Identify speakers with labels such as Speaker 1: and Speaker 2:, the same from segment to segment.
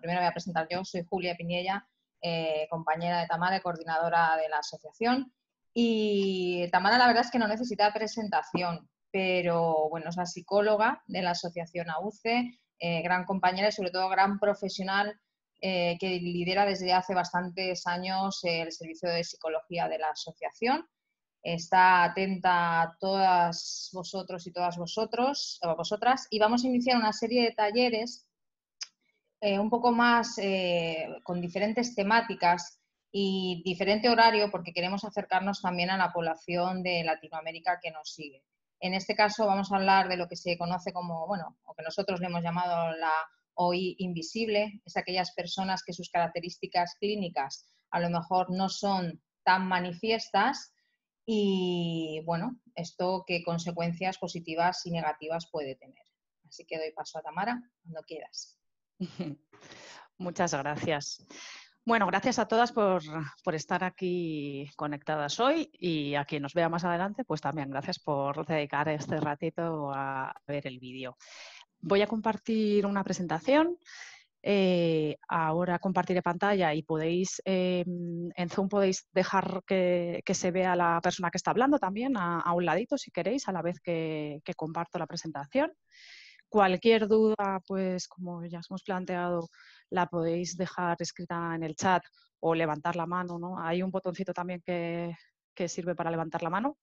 Speaker 1: primero voy a presentar yo, soy Julia piñella eh, compañera de Tamara, coordinadora de la asociación. Y Tamara la verdad es que no necesita presentación, pero bueno, es la psicóloga de la asociación AUCE, eh, gran compañera y sobre todo gran profesional eh, que lidera desde hace bastantes años el servicio de psicología de la asociación. Está atenta a todas vosotros y todas vosotras, y vamos a iniciar una serie de talleres eh, un poco más eh, con diferentes temáticas y diferente horario porque queremos acercarnos también a la población de Latinoamérica que nos sigue. En este caso vamos a hablar de lo que se conoce como, bueno, o que nosotros le hemos llamado la OI invisible, es aquellas personas que sus características clínicas a lo mejor no son tan manifiestas y bueno, esto qué consecuencias positivas y negativas puede tener. Así que doy paso a Tamara cuando quieras.
Speaker 2: Muchas gracias. Bueno, gracias a todas por, estar aquí conectadas hoy y a quien nos vea más adelante, pues también gracias por dedicar este ratito a ver el vídeo. Voy a compartir una presentación. Eh, ahora compartiré pantalla y podéis, eh, en Zoom podéis dejar que, se vea la persona que está hablando también a, un ladito si queréis, a la vez que comparto la presentación. Cualquier duda, pues como ya os hemos planteado, la podéis dejar escrita en el chat o levantar la mano, ¿no? Hay un botoncito también que, sirve para levantar la mano,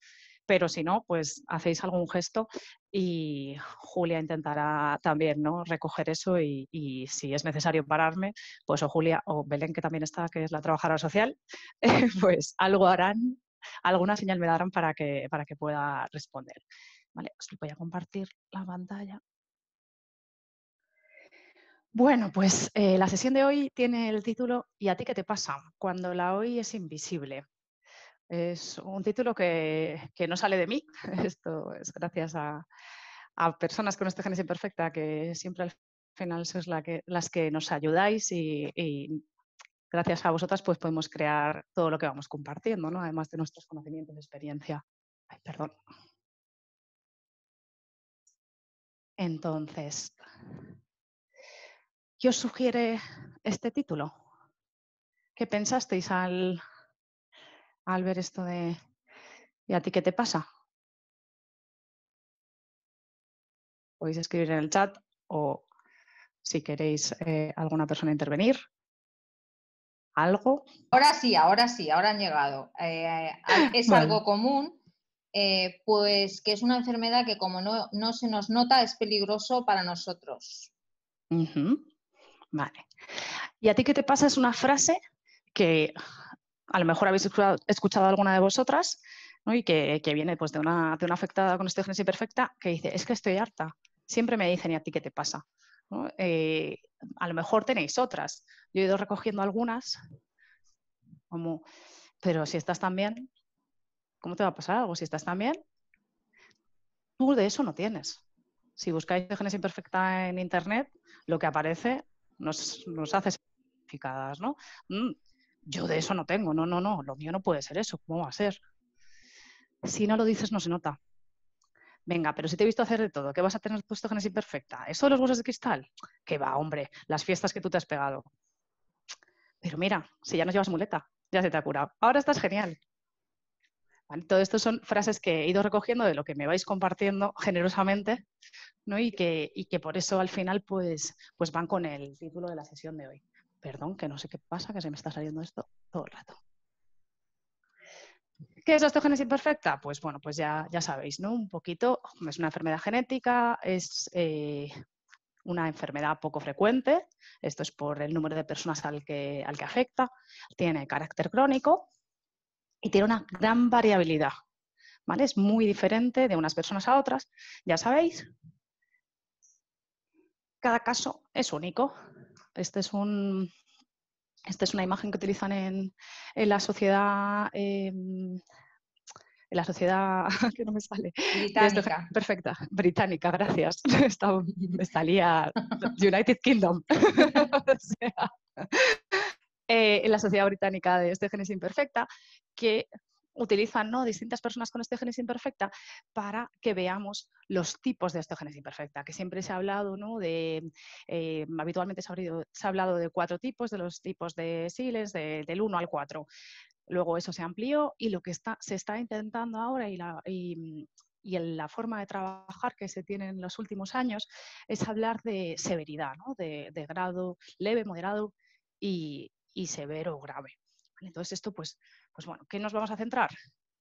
Speaker 2: pero si no, pues hacéis algún gesto y Julia intentará también ¿no? recoger eso y, si es necesario pararme, pues o Julia o Belén, que también está, que es la trabajadora social, pues algo harán, alguna señal me darán para que, para que pueda responder. Vale, os voy a compartir la pantalla bueno, pues eh, la sesión de hoy tiene el título ¿Y a ti qué te pasa? Cuando la hoy es invisible. Es un título que, que no sale de mí. Esto es gracias a, personas con esta genesis imperfecta que siempre al final sois la que, las que nos ayudáis y, gracias a vosotras pues podemos crear todo lo que vamos compartiendo, ¿no? además de nuestros conocimientos y experiencia. Ay, perdón. Entonces, ¿Qué os sugiere este título? ¿Qué pensasteis al, al ver esto de ¿y a ti qué te pasa? Podéis escribir en el chat o si queréis eh, alguna persona intervenir. ¿Algo?
Speaker 1: Ahora sí, ahora sí, ahora han llegado. Eh, es algo común, eh, pues que es una enfermedad que como no, se nos nota es peligroso para nosotros.
Speaker 2: Vale. ¿Y a ti qué te pasa? Es una frase que a lo mejor habéis escuchado, alguna de vosotras y que, viene pues, de, una, una afectada con osteogénesis imperfecta que dice, es que estoy harta. Siempre me dicen, ¿y a ti qué te pasa? Eh, a lo mejor tenéis otras. Yo he ido recogiendo algunas, como, pero si estás tan bien, ¿cómo te va a pasar algo? Si estás tan bien, tú de eso no tienes. Si buscáis osteogénesis imperfecta en Internet, lo que aparece nos, nos hace significadas, ¿no? Mm, yo de eso no tengo, no, no, no, lo mío no puede ser eso, ¿cómo va a ser? Si no lo dices, no se nota. Venga, pero si te he visto hacer de todo, ¿qué vas a tener puesto genesis imperfecta? ¿Eso de los huesos de cristal? Que va, hombre, las fiestas que tú te has pegado. Pero mira, si ya no llevas muleta, ya se te ha curado. Ahora estás genial. Todo esto son frases que he ido recogiendo de lo que me vais compartiendo generosamente y, que, por eso al final pues, pues van con el título de la sesión de hoy. Perdón, que no sé qué pasa, que se me está saliendo esto todo el rato. ¿Qué es la osteogénesis imperfecta? Pues bueno, pues ya, sabéis, ¿no? Un poquito, es una enfermedad genética, es eh, una enfermedad poco frecuente, esto es por el número de personas al que afecta, tiene carácter crónico, y tiene una gran variabilidad. ¿Vale? Es muy diferente de unas personas a otras, ya sabéis. Cada caso es único. Este es un, esta es una imagen que utilizan en, la sociedad. en la sociedad em, que no me sale. Británica. perfecta, británica, gracias. me salía United Kingdom. Eh, en la Sociedad Británica de Osteogénesis Imperfecta, que utilizan ¿no? distintas personas con osteogénesis imperfecta para que veamos los tipos de osteogénesis imperfecta, que siempre se ha hablado ¿no? de, eh, habitualmente se ha, hablado, de cuatro tipos, de los tipos de SILES, del 1 al 4. Luego eso se amplió y lo que está, se está intentando ahora y, la, y, en la forma de trabajar que se tiene en los últimos años es hablar de severidad, de, de grado leve, moderado y, y severo o grave. Entonces, esto, pues, pues bueno, ¿qué nos vamos a centrar?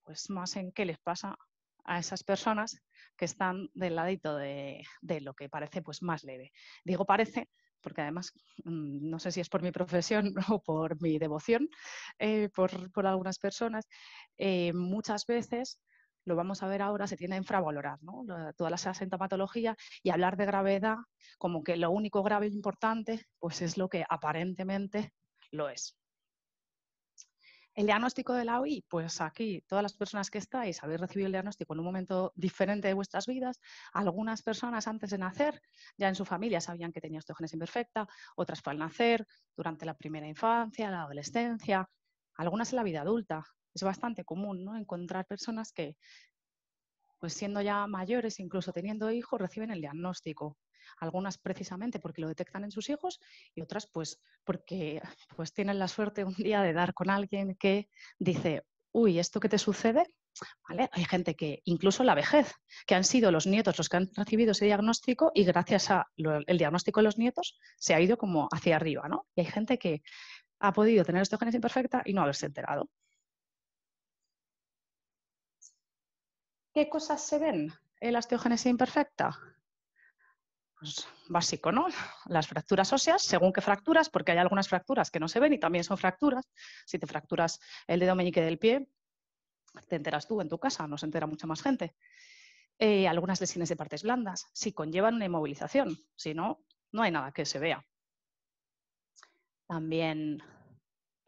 Speaker 2: Pues más en qué les pasa a esas personas que están del ladito de, lo que parece pues más leve. Digo parece porque además, mm, no sé si es por mi profesión o por mi devoción, eh, por, algunas personas, eh, muchas veces lo vamos a ver ahora, se tiende a infravalorar ¿no? toda la sintomatología y hablar de gravedad como que lo único grave e importante pues es lo que aparentemente lo es. El diagnóstico de la OI, pues aquí todas las personas que estáis habéis recibido el diagnóstico en un momento diferente de vuestras vidas. Algunas personas antes de nacer ya en su familia sabían que tenía osteogénesis imperfecta, otras fue al nacer, durante la primera infancia, la adolescencia, algunas en la vida adulta. Es bastante común ¿no? encontrar personas que, pues siendo ya mayores, incluso teniendo hijos, reciben el diagnóstico algunas precisamente porque lo detectan en sus hijos y otras pues porque pues tienen la suerte un día de dar con alguien que dice, uy, esto qué te sucede, Hay gente que incluso la vejez, que han sido los nietos los que han recibido ese diagnóstico y gracias al diagnóstico de los nietos se ha ido como hacia arriba, ¿no? Y hay gente que ha podido tener osteogénesis imperfecta y no haberse enterado. ¿Qué cosas se ven en la osteogénesis imperfecta? pues, básico, ¿no? Las fracturas óseas, según qué fracturas, porque hay algunas fracturas que no se ven y también son fracturas. Si te fracturas el dedo meñique del pie, te enteras tú en tu casa, no se entera mucha más gente. Eh, algunas lesiones de partes blandas, si conllevan una inmovilización, si no, no hay nada que se vea. También,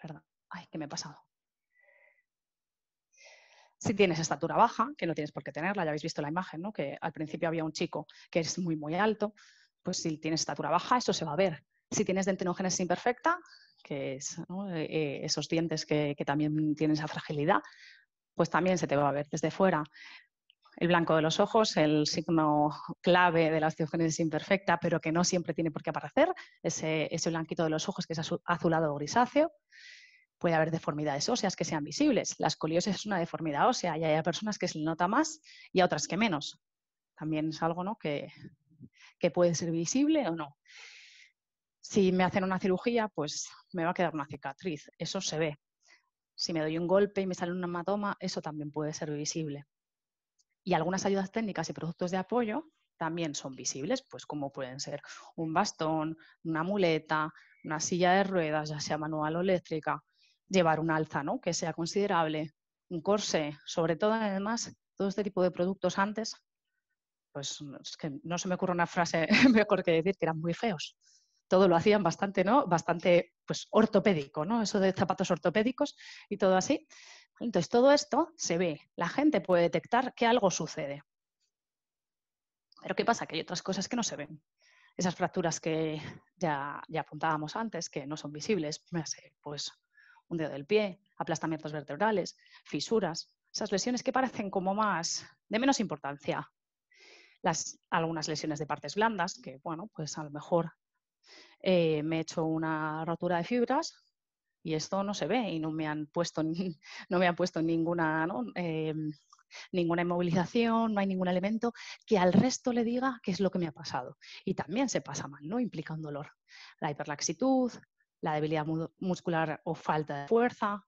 Speaker 2: perdón, ay, ¿qué me he pasado. Si tienes estatura baja, que no tienes por qué tenerla, ya habéis visto la imagen, ¿no? que al principio había un chico que es muy, muy alto, pues si tienes estatura baja, eso se va a ver. Si tienes dentinogénesis imperfecta, que es eh, eh, esos dientes que, también tienen esa fragilidad, pues también se te va a ver desde fuera el blanco de los ojos, el signo clave de la osteogénesis imperfecta, pero que no siempre tiene por qué aparecer, ese, ese blanquito de los ojos que es azulado o grisáceo. Puede haber deformidades óseas que sean visibles. La escoliosis es una deformidad ósea y hay personas que se nota más y otras que menos. También es algo que, que puede ser visible o no. Si me hacen una cirugía, pues me va a quedar una cicatriz. Eso se ve. Si me doy un golpe y me sale un hematoma, eso también puede ser visible. Y algunas ayudas técnicas y productos de apoyo también son visibles, pues como pueden ser un bastón, una muleta, una silla de ruedas, ya sea manual o eléctrica, llevar un alza, ¿no? Que sea considerable, un corse, sobre todo además, todo este tipo de productos antes, pues es que no se me ocurre una frase mejor que decir que eran muy feos. Todo lo hacían bastante, ¿no? Bastante, pues, ortopédico, ¿no? Eso de zapatos ortopédicos y todo así. Entonces, todo esto se ve. La gente puede detectar que algo sucede. Pero ¿qué pasa? Que hay otras cosas que no se ven. Esas fracturas que ya, ya apuntábamos antes, que no son visibles, pues un dedo del pie, aplastamientos vertebrales, fisuras, esas lesiones que parecen como más de menos importancia. Las, algunas lesiones de partes blandas, que bueno, pues a lo mejor eh, me he hecho una rotura de fibras y esto no se ve y no me han puesto, no me han puesto ninguna, em, ninguna inmovilización, no hay ningún elemento que al resto le diga qué es lo que me ha pasado. Y también se pasa mal, ¿no? implica un dolor. La hiperlaxitud, la debilidad muscular o falta de fuerza,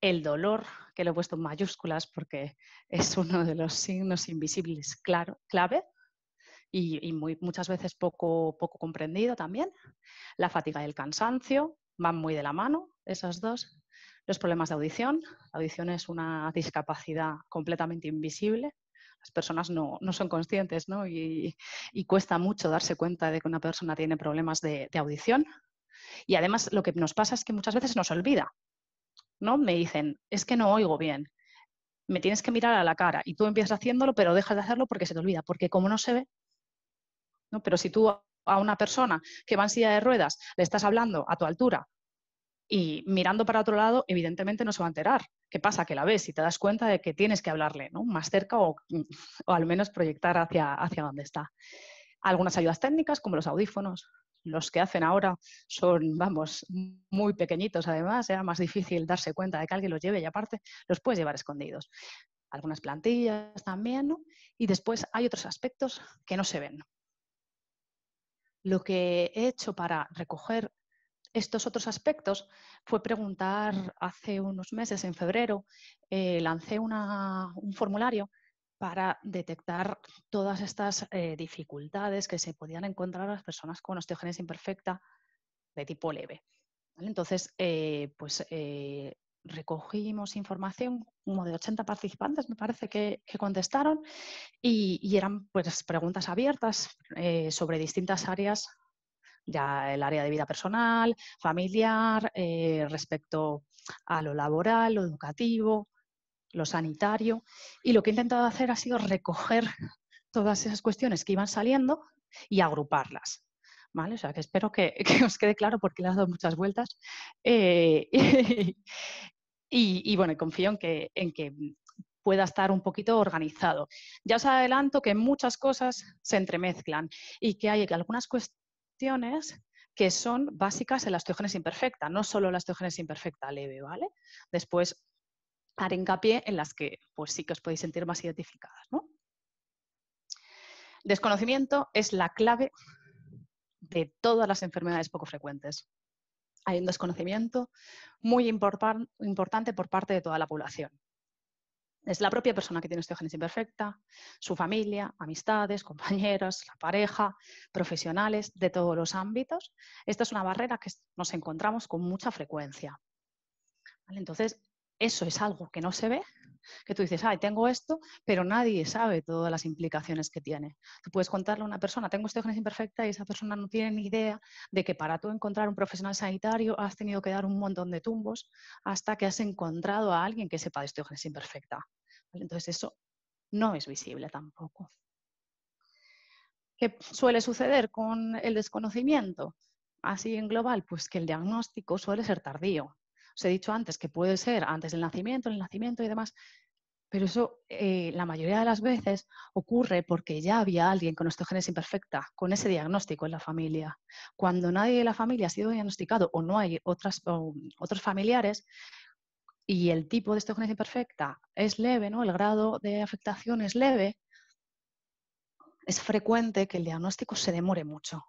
Speaker 2: el dolor, que lo he puesto en mayúsculas porque es uno de los signos invisibles claro, clave y, muchas veces poco, poco comprendido también. La fatiga y el cansancio van muy de la mano, esos dos. Los problemas de audición. La audición es una discapacidad completamente invisible. Las personas no, son conscientes ¿no? Y, cuesta mucho darse cuenta de que una persona tiene problemas de, de audición. Y además lo que nos pasa es que muchas veces nos olvida. ¿no? Me dicen, es que no oigo bien, me tienes que mirar a la cara y tú empiezas haciéndolo, pero dejas de hacerlo porque se te olvida, porque como no se ve, ¿no? pero si tú a una persona que va en silla de ruedas le estás hablando a tu altura y mirando para otro lado, evidentemente no se va a enterar. ¿Qué pasa? Que la ves y te das cuenta de que tienes que hablarle más cerca o, o, al menos proyectar hacia, hacia donde está. Algunas ayudas técnicas como los audífonos, los que hacen ahora son, vamos, muy pequeñitos además, era más difícil darse cuenta de que alguien los lleve y aparte los puedes llevar escondidos. Algunas plantillas también, Y después hay otros aspectos que no se ven. Lo que he hecho para recoger estos otros aspectos fue preguntar hace unos meses, en febrero, eh, lancé un formulario para detectar todas estas eh, dificultades que se podían encontrar las personas con osteogénesis imperfecta de tipo leve. Entonces, eh, pues eh, recogimos información, como de 80 participantes me parece que, contestaron, y, y, eran pues, preguntas abiertas sobre distintas áreas, ya el área de vida personal, familiar, respecto a lo laboral, lo educativo, lo sanitario, y lo que he intentado hacer ha sido recoger todas esas cuestiones que iban saliendo y agruparlas. ¿Vale? O sea, que espero que, os quede claro porque le he dado muchas vueltas. Eh, y, bueno, confío en que, en que pueda estar un poquito organizado. Ya os adelanto que muchas cosas se entremezclan y que hay algunas cuestiones que son básicas en la osteogénesis imperfecta, no solo la osteogénesis imperfecta leve, ¿vale? Después haré hincapié en las que pues, sí que os podéis sentir más identificadas. Desconocimiento es la clave de todas las enfermedades poco frecuentes. Hay un desconocimiento muy importante por parte de toda la población. Es la propia persona que tiene osteogénesis imperfecta, su familia, amistades, compañeras, la pareja, profesionales, de todos los ámbitos. Esta es una barrera que nos encontramos con mucha frecuencia. ¿Vale? Entonces, eso es algo que no se ve, que tú dices, ay, tengo esto, pero nadie sabe todas las implicaciones que tiene. Tú puedes contarle a una persona, tengo osteogénesis imperfecta y esa persona no tiene ni idea de que para tú encontrar un profesional sanitario has tenido que dar un montón de tumbos hasta que has encontrado a alguien que sepa de osteogénesis imperfecta. Entonces eso no es visible tampoco. ¿Qué suele suceder con el desconocimiento? Así en global, pues que el diagnóstico suele ser tardío. Os he dicho antes que puede ser antes del nacimiento, el nacimiento y demás, pero eso eh, la mayoría de las veces ocurre porque ya había alguien con osteogénesis imperfecta, con ese diagnóstico en la familia. Cuando nadie de la familia ha sido diagnosticado o no hay otros familiares y el tipo de osteogénesis imperfecta es leve, ¿no? el grado de afectación es leve, es frecuente que el diagnóstico se demore mucho.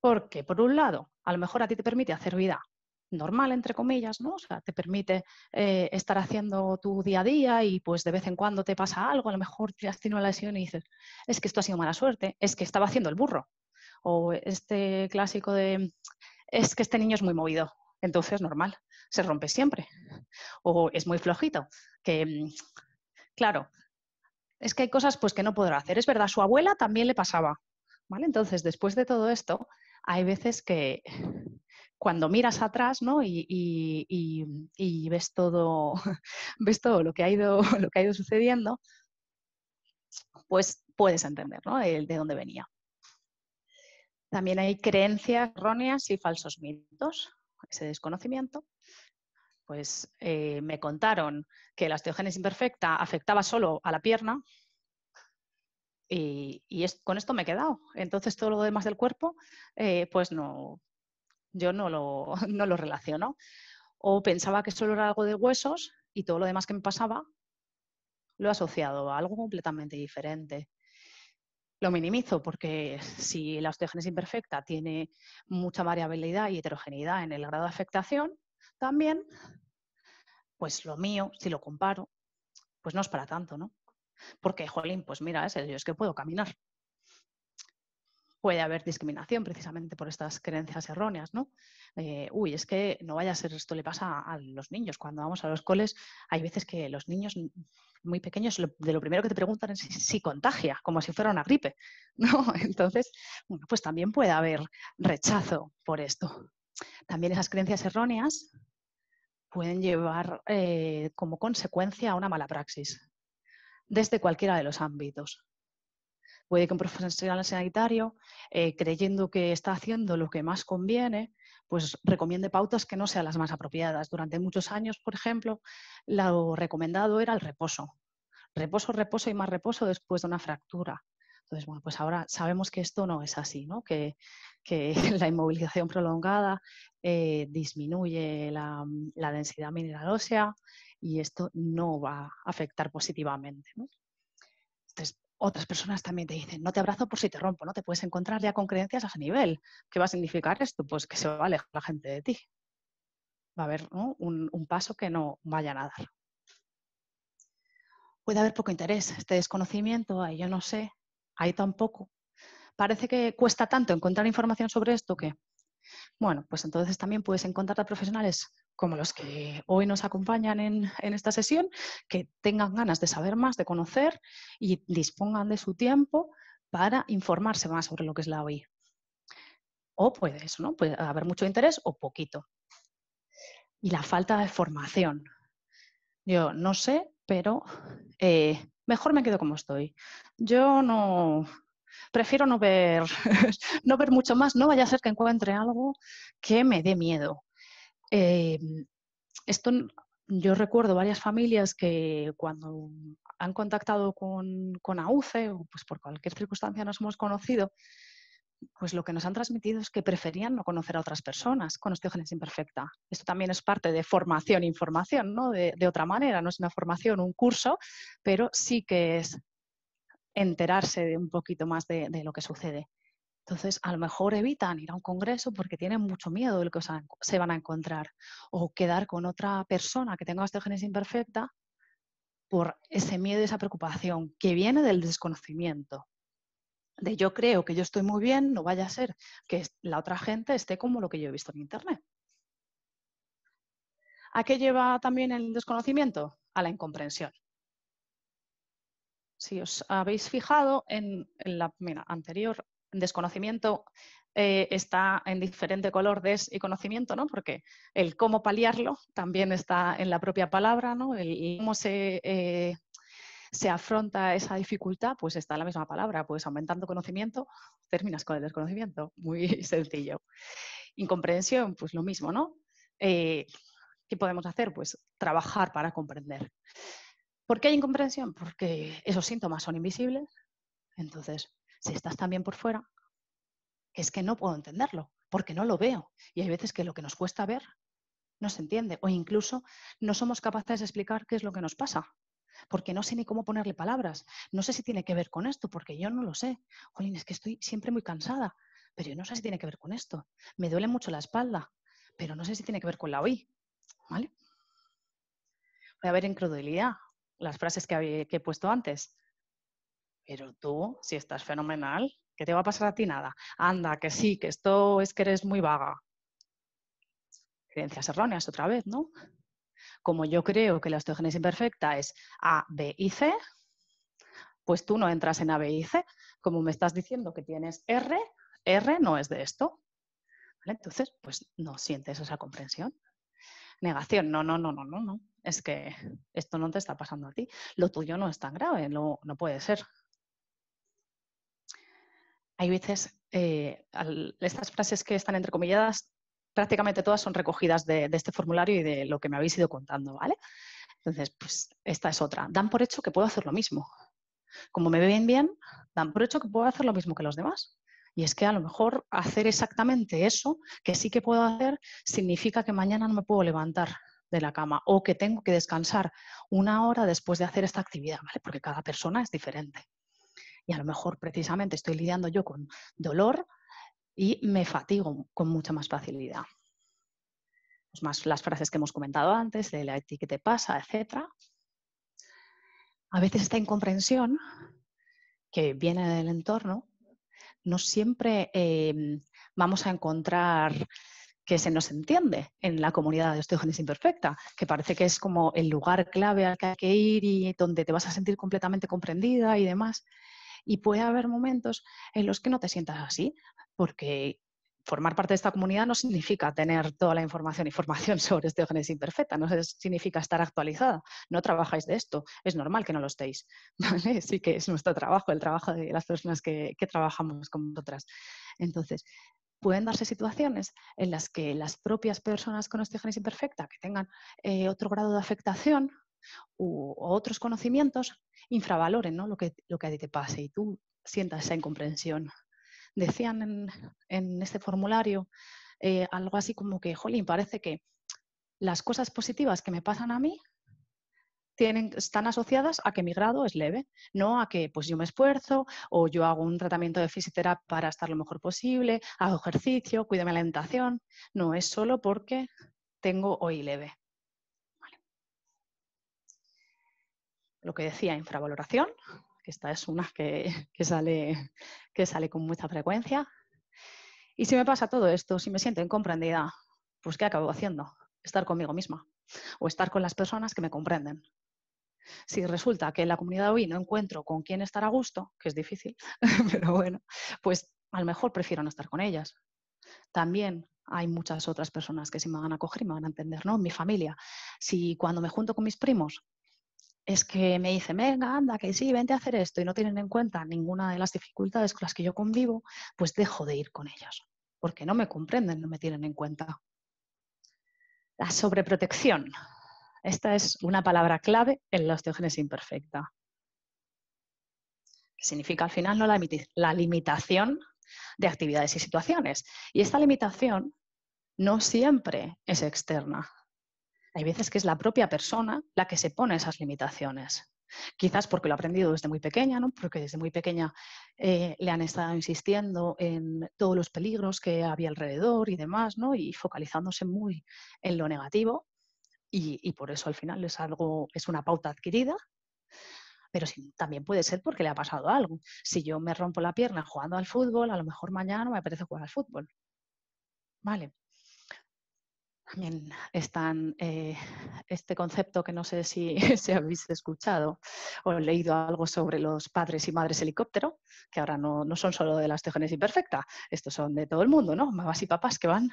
Speaker 2: Porque, por un lado, a lo mejor a ti te permite hacer vida normal, entre comillas, ¿no? O sea, te permite eh, estar haciendo tu día a día y pues de vez en cuando te pasa algo, a lo mejor te has la una lesión y dices, es que esto ha sido mala suerte, es que estaba haciendo el burro. O este clásico de, es que este niño es muy movido, entonces normal, se rompe siempre. O es muy flojito, que mm, claro, es que hay cosas pues que no podrá hacer. Es verdad, su abuela también le pasaba, ¿vale? Entonces, después de todo esto, hay veces que cuando miras atrás mm, y, ves, todo, ves lo que ha ido, lo que ha ido sucediendo, pues puedes entender de dónde venía. También hay creencias erróneas y falsos mitos, ese desconocimiento. Pues eh, me contaron que la osteogénesis imperfecta afectaba solo a la pierna y, con esto me he quedado. Entonces todo lo demás del cuerpo, eh, pues no, yo no lo, relaciono. O pensaba que solo era algo de huesos y todo lo demás que me pasaba lo he asociado a algo completamente diferente. Lo minimizo porque si la osteogénesis imperfecta tiene mucha variabilidad y heterogeneidad en el grado de afectación, también, pues lo mío, si lo comparo, pues no es para tanto, ¿no? Porque, jolín, pues mira, es, yo es que puedo caminar puede haber discriminación precisamente por estas creencias erróneas, ¿no? Eh, uy, es que no vaya a ser esto le pasa a, los niños. Cuando vamos a los coles, hay veces que los niños muy pequeños, de lo primero que te preguntan es si, contagia, como si fuera una gripe, ¿no? Entonces, bueno, pues también puede haber rechazo por esto. También esas creencias erróneas pueden llevar eh, como consecuencia a una mala praxis desde cualquiera de los ámbitos puede que un profesional sanitario, eh, creyendo que está haciendo lo que más conviene, pues recomiende pautas que no sean las más apropiadas. Durante muchos años, por ejemplo, lo recomendado era el reposo. Reposo, reposo y más reposo después de una fractura. Entonces, bueno, pues ahora sabemos que esto no es así, ¿no? Que, la inmovilización prolongada eh, disminuye la, densidad mineral ósea y esto no va a afectar positivamente. Entonces, otras personas también te dicen, no te abrazo por si te rompo, ¿no? Te puedes encontrar ya con creencias a ese nivel. ¿Qué va a significar esto? Pues que se va a alejar la gente de ti. Va a haber un, un paso que no vayan a dar. Puede haber poco interés, este desconocimiento, ahí yo no sé, ahí tampoco. Parece que cuesta tanto encontrar información sobre esto que bueno, pues entonces también puedes encontrar a profesionales como los que hoy nos acompañan en, esta sesión, que tengan ganas de saber más, de conocer y dispongan de su tiempo para informarse más sobre lo que es la OI. O puede eso, ¿no? Puede haber mucho interés o poquito. Y la falta de formación. Yo no sé, pero eh, mejor me quedo como estoy. Yo no, prefiero no ver, no ver mucho más, no vaya a ser que encuentre algo que me dé miedo. Eh, esto yo recuerdo varias familias que cuando han contactado con, con AUCE o pues por cualquier circunstancia nos hemos conocido, pues lo que nos han transmitido es que preferían no conocer a otras personas con osteogénesis imperfecta. Esto también es parte de formación, e información, ¿no? de otra manera, no es una formación, un curso, pero sí que es enterarse de un poquito más de, lo que sucede. Entonces, a lo mejor evitan ir a un congreso porque tienen mucho miedo de lo que se van a encontrar. O quedar con otra persona que tenga osteogénesis imperfecta por ese miedo y esa preocupación que viene del desconocimiento. De yo creo que yo estoy muy bien, no vaya a ser que la otra gente esté como lo que yo he visto en Internet. ¿A qué lleva también el desconocimiento? A la incomprensión si os habéis fijado en, la mira, anterior, desconocimiento eh, está en diferente color des y conocimiento, ¿no? Porque el cómo paliarlo también está en la propia palabra, ¿no? El cómo eh, se, afronta esa dificultad, pues está en la misma palabra, pues aumentando conocimiento terminas con el desconocimiento, muy sencillo. Incomprensión, pues lo mismo, ¿no? Eh, ¿Qué podemos hacer? Pues trabajar para comprender. ¿Por qué hay incomprensión? Porque esos síntomas son invisibles. Entonces, si estás también por fuera, es que no puedo entenderlo, porque no lo veo. Y hay veces que lo que nos cuesta ver no se entiende, o incluso no somos capaces de explicar qué es lo que nos pasa, porque no sé ni cómo ponerle palabras. No sé si tiene que ver con esto, porque yo no lo sé. Jolín, es que estoy siempre muy cansada, pero yo no sé si tiene que ver con esto. Me duele mucho la espalda, pero no sé si tiene que ver con la OI. ¿Vale? a haber incredulidad, las frases que, he puesto antes. Pero tú, si estás fenomenal, ¿qué te va a pasar a ti nada? Anda, que sí, que esto es que eres muy vaga. Creencias erróneas otra vez, ¿no? Como yo creo que la osteogénesis imperfecta es A, B y C, pues tú no entras en A, B y C. Como me estás diciendo que tienes R, R no es de esto. Entonces, pues no sientes esa comprensión. Negación, no, no, no, no, no es que esto no te está pasando a ti, lo tuyo no es tan grave, no, no puede ser. Hay veces, eh, estas frases que están entrecomilladas, prácticamente todas son recogidas de, de, este formulario y de lo que me habéis ido contando, ¿vale? Entonces, pues esta es otra. Dan por hecho que puedo hacer lo mismo. Como me ven bien, dan por hecho que puedo hacer lo mismo que los demás. Y es que a lo mejor hacer exactamente eso que sí que puedo hacer significa que mañana no me puedo levantar de la cama o que tengo que descansar una hora después de hacer esta actividad, Porque cada persona es diferente. Y a lo mejor precisamente estoy lidiando yo con dolor y me fatigo con mucha más facilidad. Pues más las frases que hemos comentado antes, de la etiqueta pasa, etc. A veces esta incomprensión que viene del entorno, no siempre eh, vamos a encontrar que se nos entiende en la comunidad de osteogénesis imperfecta, que parece que es como el lugar clave al que hay que ir y donde te vas a sentir completamente comprendida y demás. Y puede haber momentos en los que no te sientas así, porque formar parte de esta comunidad no significa tener toda la información y formación sobre osteogénesis imperfecta, no significa estar actualizada, no trabajáis de esto, es normal que no lo estéis, ¿vale? Sí que es nuestro trabajo, el trabajo de las personas que, que trabajamos con otras, Entonces, pueden darse situaciones en las que las propias personas con osteogenesis imperfecta que tengan eh, otro grado de afectación u, otros conocimientos infravaloren lo, que, lo que a ti te pase y tú sientas esa incomprensión. Decían en, este formulario eh, algo así como que, jolín, parece que las cosas positivas que me pasan a mí están asociadas a que mi grado es leve, no a que pues yo me esfuerzo o yo hago un tratamiento de fisioterapia para estar lo mejor posible, hago ejercicio, cuido mi alimentación. No, es solo porque tengo hoy leve. Lo que decía, infravaloración, esta es una que, que, sale, que sale con mucha frecuencia. Y si me pasa todo esto, si me siento incomprendida, pues ¿qué acabo haciendo? Estar conmigo misma o estar con las personas que me comprenden. Si resulta que en la comunidad hoy no encuentro con quién estar a gusto, que es difícil, pero bueno, pues a lo mejor prefiero no estar con ellas. También hay muchas otras personas que sí me van a coger y me van a entender, ¿no? Mi familia. Si cuando me junto con mis primos es que me dicen, venga, anda, que sí, vente a hacer esto y no tienen en cuenta ninguna de las dificultades con las que yo convivo, pues dejo de ir con ellos, porque no me comprenden, no me tienen en cuenta. La sobreprotección, esta es una palabra clave en la osteogénesis imperfecta. significa al final ¿no? la, limitación de actividades y situaciones. Y esta limitación no siempre es externa. Hay veces que es la propia persona la que se pone esas limitaciones. Quizás porque lo ha aprendido desde muy pequeña, porque desde muy pequeña eh, le han estado insistiendo en todos los peligros que había alrededor y demás, ¿no? y focalizándose muy en lo negativo y, por eso al final es algo, es una pauta adquirida, pero también puede ser porque le ha pasado algo. Si yo me rompo la pierna jugando al fútbol, a lo mejor mañana me apetece jugar al fútbol. Vale. También están eh, este concepto que no sé si, si, habéis escuchado o leído algo sobre los padres y madres helicóptero, que ahora no, no son solo de las tejones imperfecta, estos son de todo el mundo, ¿no? Mamás y papás que van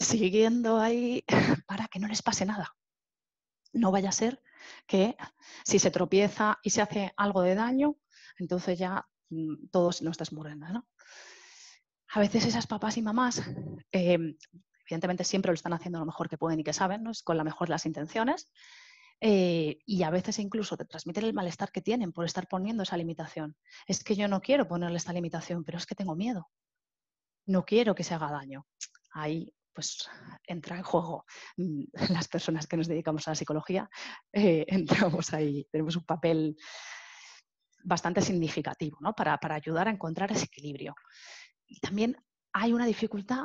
Speaker 2: siguiendo ahí para que no les pase nada. No vaya a ser que si se tropieza y se hace algo de daño, entonces ya mm, todos no muriendo ¿no? A veces esas papás y mamás, em, evidentemente siempre lo están haciendo lo mejor que pueden y que saben, con la mejor de las intenciones, eh, y a veces incluso te transmiten el malestar que tienen por estar poniendo esa limitación. Es que yo no quiero ponerle esta limitación, pero es que tengo miedo. No quiero que se haga daño. Ahí pues entra en juego mm, las personas que nos dedicamos a la psicología, eh, entramos ahí, tenemos un papel bastante significativo para, ayudar a encontrar ese equilibrio. también hay una dificultad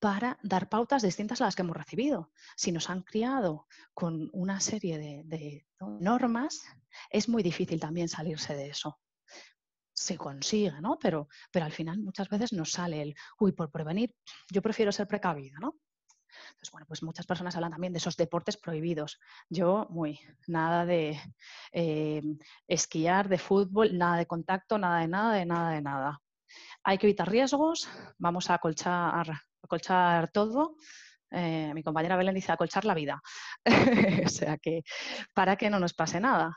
Speaker 2: para dar pautas distintas a las que hemos recibido. Si nos han criado con una serie de normas, es muy difícil también salirse de eso se consigue, ¿no? Pero, pero al final muchas veces nos sale el, uy, por prevenir, yo prefiero ser precavido, ¿no? Entonces, bueno, pues muchas personas hablan también de esos deportes prohibidos. Yo, muy, nada de eh, esquiar, de fútbol, nada de contacto, nada de nada, de nada, de nada. Hay que evitar riesgos, vamos a acolchar, todo. Eh, mi compañera Belén dice acolchar la vida. o sea que, para que no nos pase nada.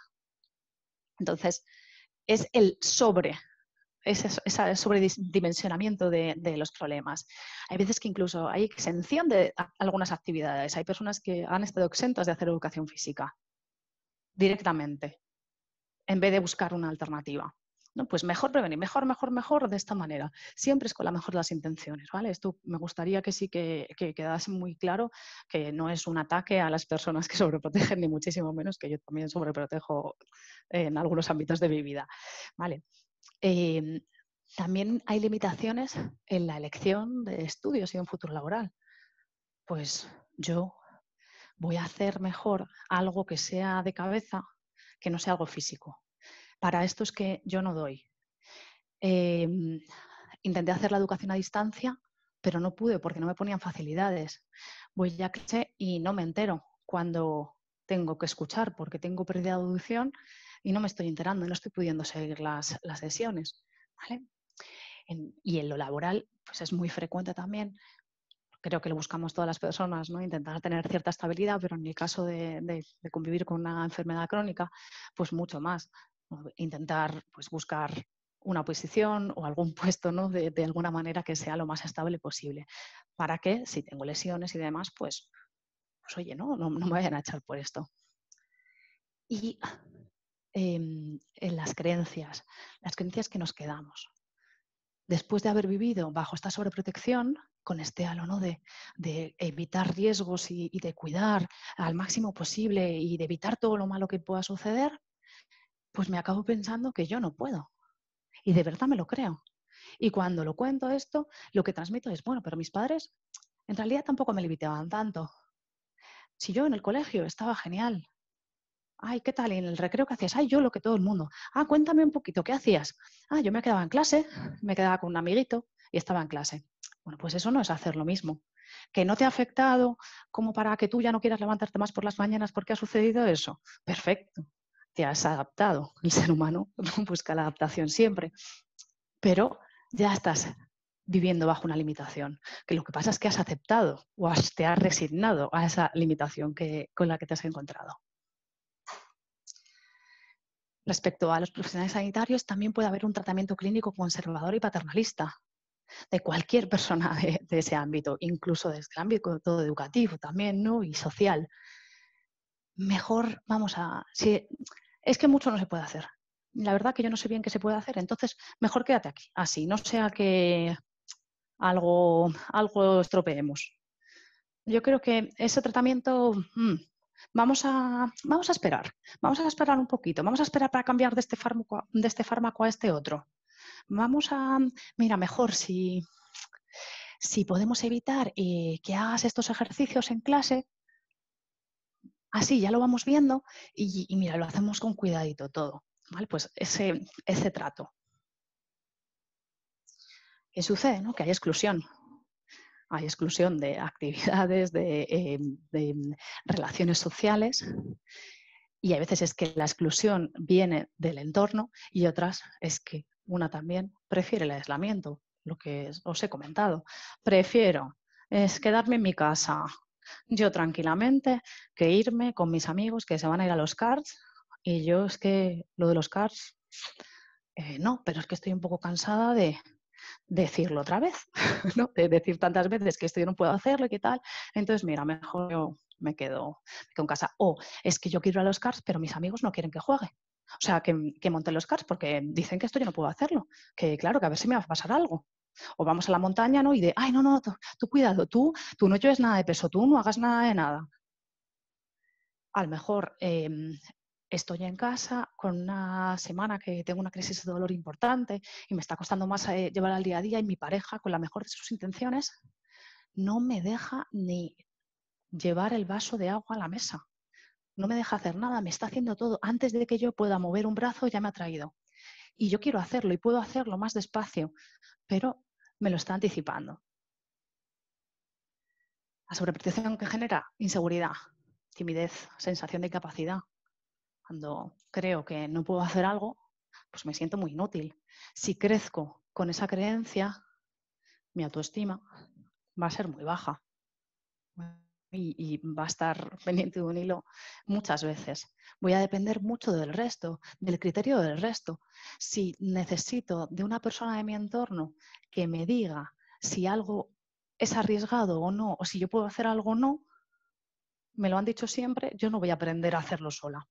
Speaker 2: Entonces, es el sobre, ese, sobredimensionamiento de, los problemas. Hay veces que incluso hay exención de algunas actividades. Hay personas que han estado exentas de hacer educación física directamente, en vez de buscar una alternativa. No, pues mejor prevenir, mejor, mejor, mejor, de esta manera. Siempre es con la mejor de las intenciones, ¿vale? Esto me gustaría que sí que, quedase muy claro que no es un ataque a las personas que sobreprotegen, ni muchísimo menos, que yo también sobreprotejo en algunos ámbitos de mi vida, ¿vale? Em, también hay limitaciones en la elección de estudios y en un futuro laboral. Pues yo voy a hacer mejor algo que sea de cabeza que no sea algo físico para estos que yo no doy. Em, intenté hacer la educación a distancia, pero no pude porque no me ponían facilidades. Voy ya y no me entero cuando tengo que escuchar porque tengo pérdida de audición y no me estoy enterando, no estoy pudiendo seguir las, sesiones. y en lo laboral, pues es muy frecuente también. Creo que lo buscamos todas las personas, ¿no? Intentar tener cierta estabilidad, pero en el caso de convivir con una enfermedad crónica, pues mucho más intentar pues, buscar una posición o algún puesto ¿no? de, alguna manera que sea lo más estable posible, para que si tengo lesiones y demás, pues, pues oye, ¿no? No, me vayan a echar por esto. Y em, en las creencias, las creencias que nos quedamos. Después de haber vivido bajo esta sobreprotección, con este halo de, de evitar riesgos y de cuidar al máximo posible y de evitar todo lo malo que pueda suceder, pues me acabo pensando que yo no puedo. Y de verdad me lo creo. Y cuando lo cuento esto, lo que transmito es, bueno, pero mis padres en realidad tampoco me limitaban tanto. Si yo en el colegio estaba genial, ay, ¿qué tal? Y en el recreo, ¿qué hacías? Ay, yo lo que todo el mundo. Ah, cuéntame un poquito, ¿qué hacías? Ah, yo me quedaba en clase, me quedaba con un amiguito y estaba en clase. Bueno, pues eso no es hacer lo mismo. Que no te ha afectado como para que tú ya no quieras levantarte más por las mañanas porque ha sucedido eso. Perfecto te has adaptado. El ser humano busca la adaptación siempre, pero ya estás viviendo bajo una limitación, que lo que pasa es que has aceptado o te has resignado a esa limitación que, con la que te has encontrado. Respecto a los profesionales sanitarios, también puede haber un tratamiento clínico conservador y paternalista de cualquier persona de, ese ámbito, incluso de ese ámbito todo educativo también, ¿no? Y social. Mejor, vamos a, es que mucho no se puede hacer. La verdad que yo no sé bien qué se puede hacer, entonces mejor quédate aquí, así, no sea que algo, algo estropeemos. Yo creo que ese tratamiento mm, vamos a, vamos a esperar, vamos a esperar un poquito, vamos a esperar para cambiar de este fármaco, este fármaco a este otro. Vamos a, mira, mejor si, si podemos evitar eh, que hagas estos ejercicios en clase, así ah, ya lo vamos viendo y, mira, lo hacemos con cuidadito todo. Pues ese, trato. ¿Qué sucede? Que hay exclusión. Hay exclusión de actividades, eh, de, relaciones sociales y a veces es que la exclusión viene del entorno y otras es que una también prefiere el aislamiento, lo que os he comentado. Prefiero es quedarme en mi casa, yo tranquilamente que irme con mis amigos que se van a ir a los cards y yo es que lo de los cards, eh, no, pero es que estoy un poco cansada de decirlo otra vez, ¿no? de decir tantas veces que esto yo no puedo hacerlo y qué tal. Entonces, mira, mejor yo me quedo, en casa. O es que yo quiero ir a los cards, pero mis amigos no quieren que juegue. O sea, que, que monten los cards porque dicen que esto yo no puedo hacerlo. Que claro, que a ver si me va a pasar algo. O vamos a la montaña, ¿no? Y de, ay, no, no, tú, cuidado, tú, tú no lleves nada de peso, tú no hagas nada de nada. A lo mejor em, estoy en casa con una semana que tengo una crisis de dolor importante y me está costando más eh, llevar al día a día y mi pareja, con la mejor de sus intenciones, no me deja ni llevar el vaso de agua a la mesa. No me deja hacer nada, me está haciendo todo. Antes de que yo pueda mover un brazo ya me ha traído. Y yo quiero hacerlo y puedo hacerlo más despacio, pero me lo está anticipando. La sobreprotección que genera inseguridad, timidez, sensación de incapacidad. Cuando creo que no puedo hacer algo, pues me siento muy inútil. Si crezco con esa creencia, mi autoestima va a ser muy baja y, va a estar pendiente de un hilo muchas veces. Voy a depender mucho del resto, del criterio del resto. Si necesito de una persona de mi entorno que me diga si algo es arriesgado o no, o si yo puedo hacer algo o no, me lo han dicho siempre, yo no voy a aprender a hacerlo sola.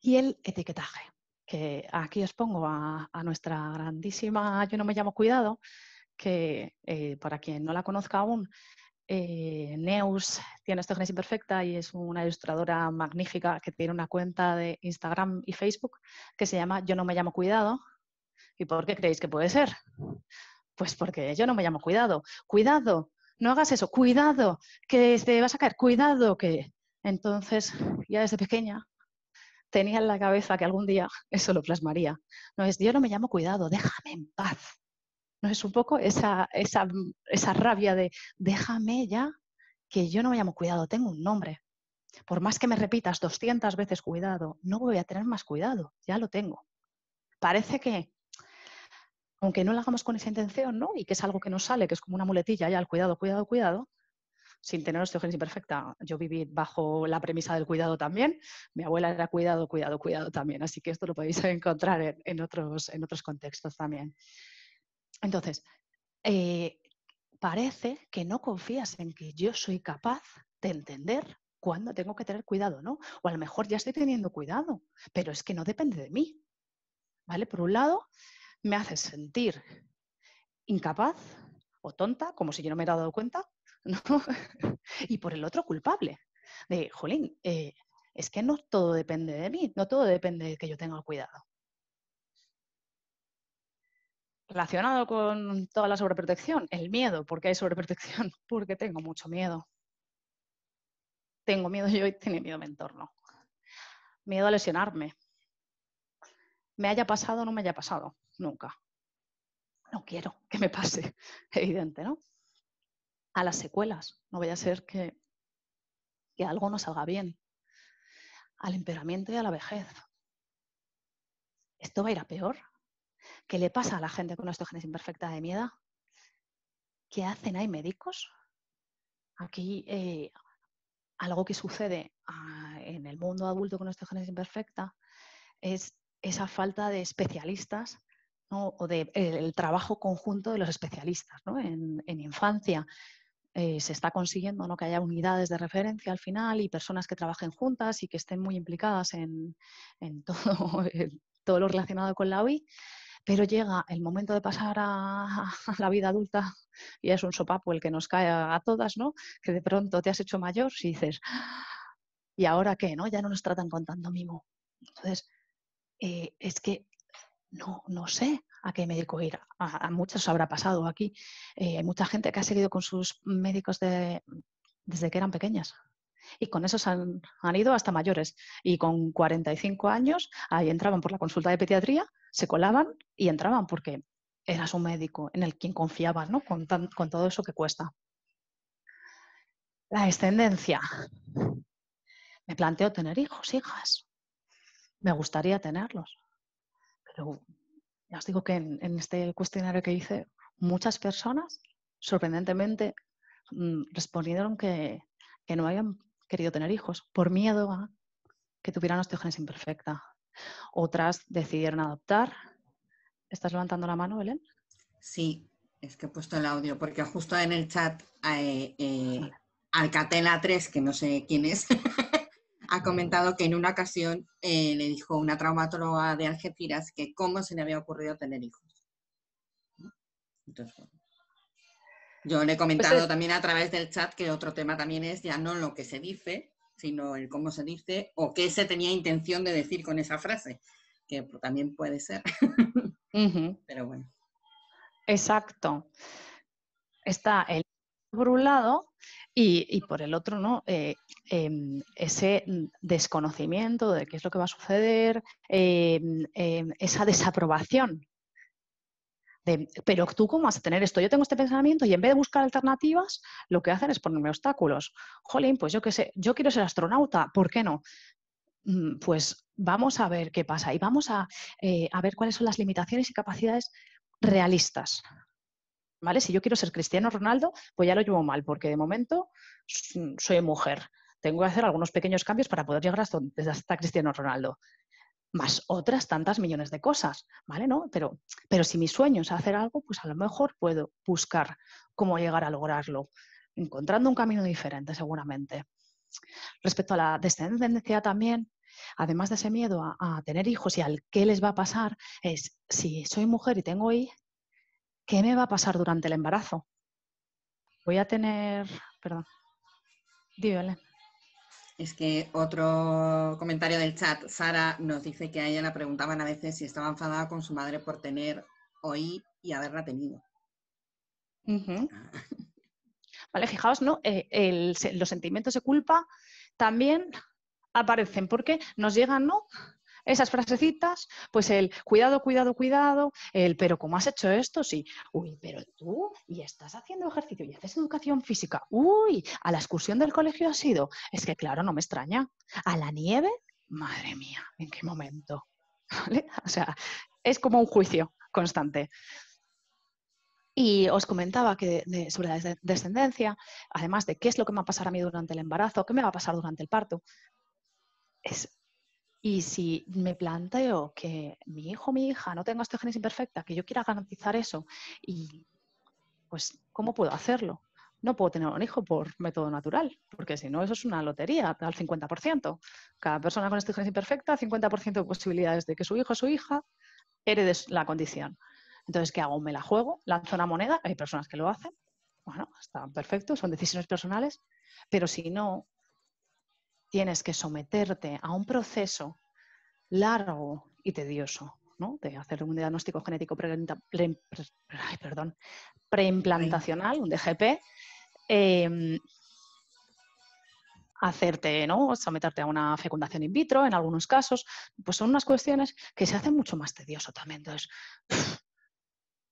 Speaker 2: Y el etiquetaje, que aquí os pongo a nuestra grandísima, yo no me llamo cuidado, que eh, para quien no la conozca aún, eh, Neus tiene genesis perfecta y es una ilustradora magnífica que tiene una cuenta de Instagram y Facebook que se llama Yo no me llamo cuidado. ¿Y por qué creéis que puede ser? Pues porque yo no me llamo cuidado. Cuidado, no hagas eso. Cuidado, que te vas a caer. Cuidado, que... Entonces, ya desde pequeña tenía en la cabeza que algún día eso lo plasmaría. No es, yo no me llamo cuidado, déjame en paz. ¿No es un poco esa, esa, esa rabia de déjame ya, que yo no me llamo cuidado, tengo un nombre? Por más que me repitas 200 veces cuidado, no voy a tener más cuidado, ya lo tengo. Parece que, aunque no lo hagamos con esa intención, ¿no? Y que es algo que nos sale, que es como una muletilla, ya el cuidado, cuidado, cuidado, sin tener osteogénesis perfecta. Yo viví bajo la premisa del cuidado también. Mi abuela era cuidado, cuidado, cuidado también. Así que esto lo podéis encontrar otros, en otros contextos también. Entonces, eh, parece que no confías en que yo soy capaz de entender cuándo tengo que tener cuidado, ¿no? O a lo mejor ya estoy teniendo cuidado, pero es que no depende de mí. ¿Vale? Por un lado, me haces sentir incapaz o tonta, como si yo no me hubiera dado cuenta, ¿no? y por el otro, culpable. De, jolín, eh, es que no todo depende de mí, no todo depende de que yo tenga cuidado relacionado con toda la sobreprotección, el miedo. porque hay sobreprotección? Porque tengo mucho miedo. Tengo miedo yo y tiene miedo mi entorno. Miedo a lesionarme. Me haya pasado o no me haya pasado. Nunca. No quiero que me pase. Evidente, ¿no? A las secuelas. No vaya a ser que, que algo no salga bien. Al empeoramiento y a la vejez. ¿Esto va a ir a peor? ¿Qué le pasa a la gente con osteogenesis osteogénesis imperfecta de miedo? ¿Qué hacen? ¿Hay médicos? Aquí eh, algo que sucede ah, en el mundo adulto con osteogénesis imperfecta es esa falta de especialistas o de, el trabajo conjunto de los especialistas en, infancia. Eh, se está consiguiendo que haya unidades de referencia al final y personas que trabajen juntas y que estén muy implicadas en, todo, todo lo relacionado con la OI, pero llega el momento de pasar a, la vida adulta y es un sopapo el que nos cae a, todas, ¿no? Que de pronto te has hecho mayor y dices, ¿y ahora qué? ¿no? Ya no nos tratan con tanto mimo. Entonces, eh, es que no, no sé a qué médico ir. A, muchos habrá pasado aquí. Eh, hay mucha gente que ha seguido con sus médicos desde que eran pequeñas. Y con esos han, ido hasta mayores. Y con 45 años, ahí entraban por la consulta de pediatría se colaban y entraban porque eras un médico en el quien confiabas, ¿no? Con, con todo eso que cuesta. La descendencia. Me planteo tener hijos, hijas. Me gustaría tenerlos. Pero ya os digo que en, este cuestionario que hice, muchas personas, sorprendentemente, mm, respondieron que, no habían querido tener hijos por miedo a que tuvieran osteogénesis imperfecta. Otras decidieron adoptar. ¿Estás levantando la mano, Belén? Sí, es que he puesto
Speaker 3: el audio, porque justo en el chat eh, eh, 3, que no sé quién es, ha comentado que en una ocasión eh, le dijo una traumatóloga de Algeciras que cómo se le había ocurrido tener hijos. Yo le he pues comentado también a través del chat que otro tema también es ya no lo que se dice, sino el cómo se dice o qué se tenía intención de decir con esa frase, que
Speaker 2: también puede ser. Pero bueno. Exacto. Está el por un lado y, por el otro, ¿no? Eh, em, ese desconocimiento de qué es lo que va a suceder, em, em, esa desaprobación pero tú cómo vas a tener esto, yo tengo este pensamiento y en vez de buscar alternativas, lo que hacen es ponerme obstáculos. Jolín, pues yo qué sé, yo quiero ser astronauta, ¿por qué no? Mm, pues vamos a ver qué pasa y vamos eh, a, ver cuáles son las limitaciones y capacidades realistas. ¿Vale? Si yo quiero ser Cristiano Ronaldo, pues ya lo llevo mal, porque de momento soy mujer. Tengo que hacer algunos pequeños cambios para poder llegar hasta, hasta Cristiano Ronaldo más otras tantas millones de cosas, ¿vale? ¿No? Pero, pero si mi sueño es hacer algo, pues a lo mejor puedo buscar cómo llegar a lograrlo, encontrando un camino diferente seguramente. Respecto a la descendencia también, además de ese miedo a, tener hijos y al qué les va a pasar, es si soy mujer y tengo ahí, ¿qué me va a pasar durante el embarazo? Voy a tener, perdón, dígale.
Speaker 3: Es que otro comentario del chat, Sara nos dice que a ella la preguntaban a veces si estaba enfadada con su madre por tener oí y haberla tenido.
Speaker 2: Ah. Vale, fijaos, ¿no? Eh, los sentimientos de culpa también aparecen porque nos llegan, ¿no? esas frasecitas, pues el cuidado, cuidado, cuidado, el pero ¿cómo has hecho esto? Sí, uy, pero tú y estás haciendo ejercicio y haces educación física, uy, a la excursión del colegio has ido, es que claro, no me extraña, a la nieve, madre mía, ¿en qué momento? O sea, es como un juicio constante. Y os comentaba que sobre la descendencia, además de qué es lo que me va a pasar a mí durante el embarazo, qué me va a pasar durante el parto, es y si me planteo que mi hijo o mi hija no tenga génesis imperfecta, que yo quiera garantizar eso, y pues, ¿cómo puedo hacerlo? No puedo tener un hijo por método natural, porque si no, eso es una lotería al 50%. Cada persona con osteogénesis imperfecta, 50% de posibilidades de que su hijo o su hija herede la condición. Entonces, ¿qué hago? ¿Me la juego? ¿Lanzo una moneda? Hay personas que lo hacen. Bueno, está perfecto, son decisiones personales. Pero si no, tienes que someterte a un proceso largo y tedioso, ¿no? De hacer un diagnóstico genético preimplantacional, un DGP, em, hacerte, ¿no? Someterte a una fecundación in vitro en algunos casos, pues son unas cuestiones que se hacen mucho más tedioso también. Entonces,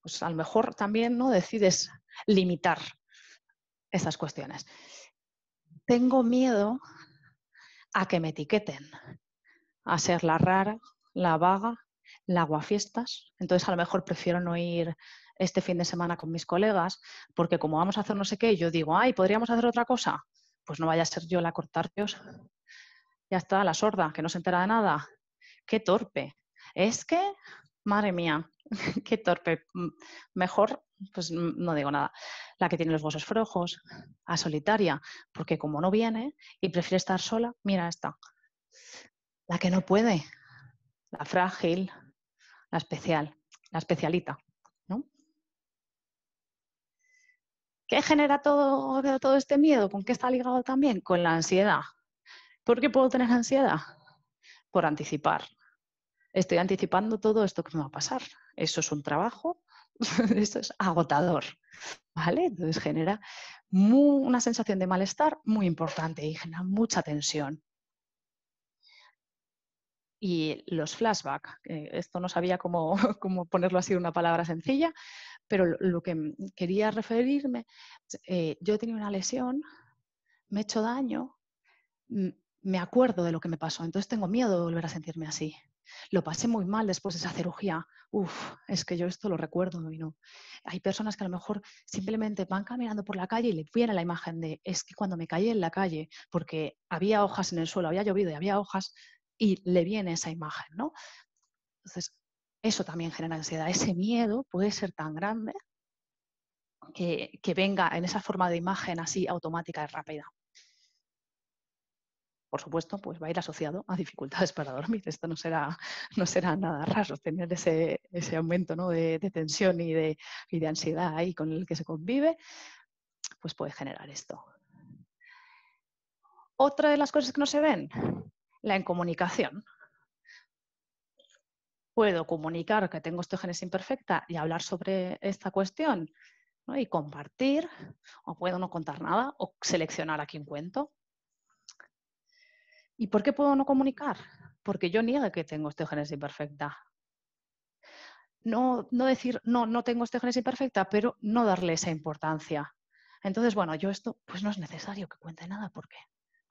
Speaker 2: pues a lo mejor también, ¿no? Decides limitar esas cuestiones. Tengo miedo a que me etiqueten, a ser la rara, la vaga, la aguafiestas. Entonces a lo mejor prefiero no ir este fin de semana con mis colegas, porque como vamos a hacer no sé qué, yo digo, ay, ¿podríamos hacer otra cosa? Pues no vaya a ser yo la cortar Ya está, la sorda, que no se entera de nada. Qué torpe. Es que, madre mía, qué torpe. Mm, mejor pues mm, no digo nada. La que tiene los huesos frojos, a solitaria, porque como no viene y prefiere estar sola, mira esta. La que no puede, la frágil, la especial, la especialita. ¿Qué genera todo, todo este miedo? ¿Con qué está ligado también? Con la ansiedad. ¿Por qué puedo tener ansiedad? Por anticipar. Estoy anticipando todo esto que me va a pasar. Eso es un trabajo Esto es agotador, ¿vale? Entonces genera una sensación de malestar muy importante y genera mucha tensión. Y los flashbacks, eh, esto no sabía cómo, ponerlo así en una palabra sencilla, pero lo, que quería referirme, eh, yo he tenido una lesión, me he hecho daño, me acuerdo de lo que me pasó, entonces tengo miedo de volver a sentirme así. Lo pasé muy mal después de esa cirugía. Uf, es que yo esto lo recuerdo y no. Hay personas que a lo mejor simplemente van caminando por la calle y le viene la imagen de, es que cuando me caí en la calle, porque había hojas en el suelo, había llovido y había hojas, y le viene esa imagen, ¿no? Entonces, eso también genera ansiedad. Ese miedo puede ser tan grande que venga en esa forma de imagen así automática y rápida por supuesto, pues va a ir asociado a dificultades para dormir. Esto no será, no será nada raro, tener ese, aumento de, tensión y de, ansiedad ahí con el que se convive, pues puede generar esto. Otra de las cosas que no se ven, la incomunicación. Puedo comunicar que tengo osteogénesis imperfecta y hablar sobre esta cuestión y compartir, o puedo no contar nada, o seleccionar a quien cuento, ¿Y por qué puedo no comunicar? Porque yo niego que tengo osteogénesis imperfecta. No, no decir, no, no tengo osteogénesis imperfecta, pero no darle esa importancia. Entonces, bueno, yo esto, pues no es necesario que cuente nada, ¿por qué?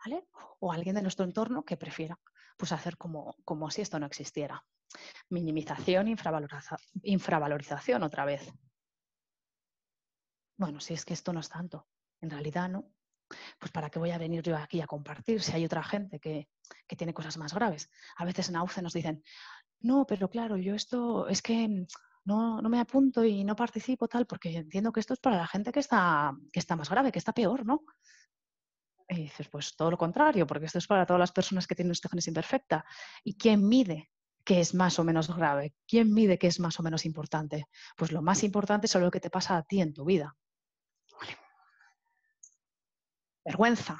Speaker 2: ¿Vale? O alguien de nuestro entorno que prefiera pues hacer como, como si esto no existiera. Minimización, infravalorización otra vez. Bueno, si es que esto no es tanto, en realidad no pues ¿para qué voy a venir yo aquí a compartir si hay otra gente que, tiene cosas más graves? A veces en AUCE nos dicen, no, pero claro, yo esto es que no, me apunto y no participo tal, porque entiendo que esto es para la gente que está, más grave, que está peor, ¿no? Y dices, pues todo lo contrario, porque esto es para todas las personas que tienen situaciones imperfecta. ¿Y quién mide qué es más o menos grave? ¿Quién mide qué es más o menos importante? Pues lo más importante es lo que te pasa a ti en tu vida vergüenza.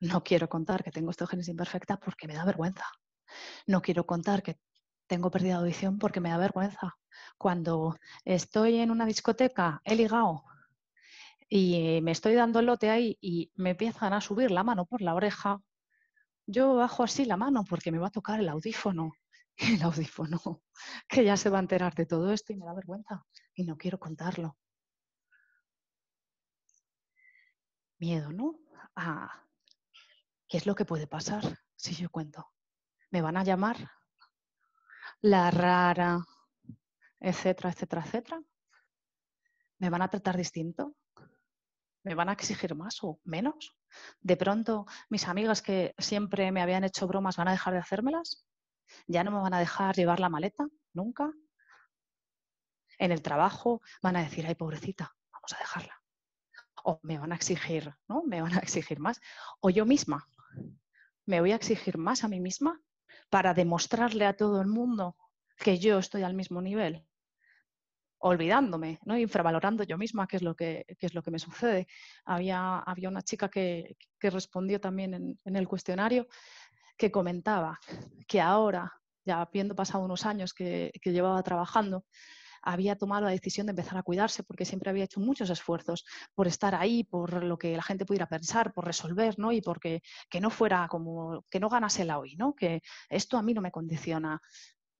Speaker 2: No quiero contar que tengo osteogénesis imperfecta porque me da vergüenza. No quiero contar que tengo pérdida de audición porque me da vergüenza. Cuando estoy en una discoteca, he ligado y eh, me estoy dando el lote ahí y me empiezan a subir la mano por la oreja, yo bajo así la mano porque me va a tocar el audífono. El audífono, que ya se va a enterar de todo esto y me da vergüenza y no quiero contarlo. Miedo, ¿no? Ah, qué es lo que puede pasar si yo cuento. Me van a llamar la rara, etcétera, etcétera, etcétera. Me van a tratar distinto. Me van a exigir más o menos. De pronto, mis amigas que siempre me habían hecho bromas van a dejar de hacérmelas. Ya no me van a dejar llevar la maleta, nunca. En el trabajo van a decir, ay, pobrecita, vamos a dejarla o me van a exigir, ¿no? Me van a exigir más. O yo misma, me voy a exigir más a mí misma para demostrarle a todo el mundo que yo estoy al mismo nivel, olvidándome, ¿no? infravalorando yo misma qué es lo que, es lo que me sucede. Había, había una chica que, respondió también en, el cuestionario que comentaba que ahora, ya habiendo pasado unos años que, que llevaba trabajando, había tomado la decisión de empezar a cuidarse porque siempre había hecho muchos esfuerzos por estar ahí, por lo que la gente pudiera pensar, por resolver, ¿no? Y porque que no fuera como, que no ganase la hoy, ¿no? Que esto a mí no me condiciona.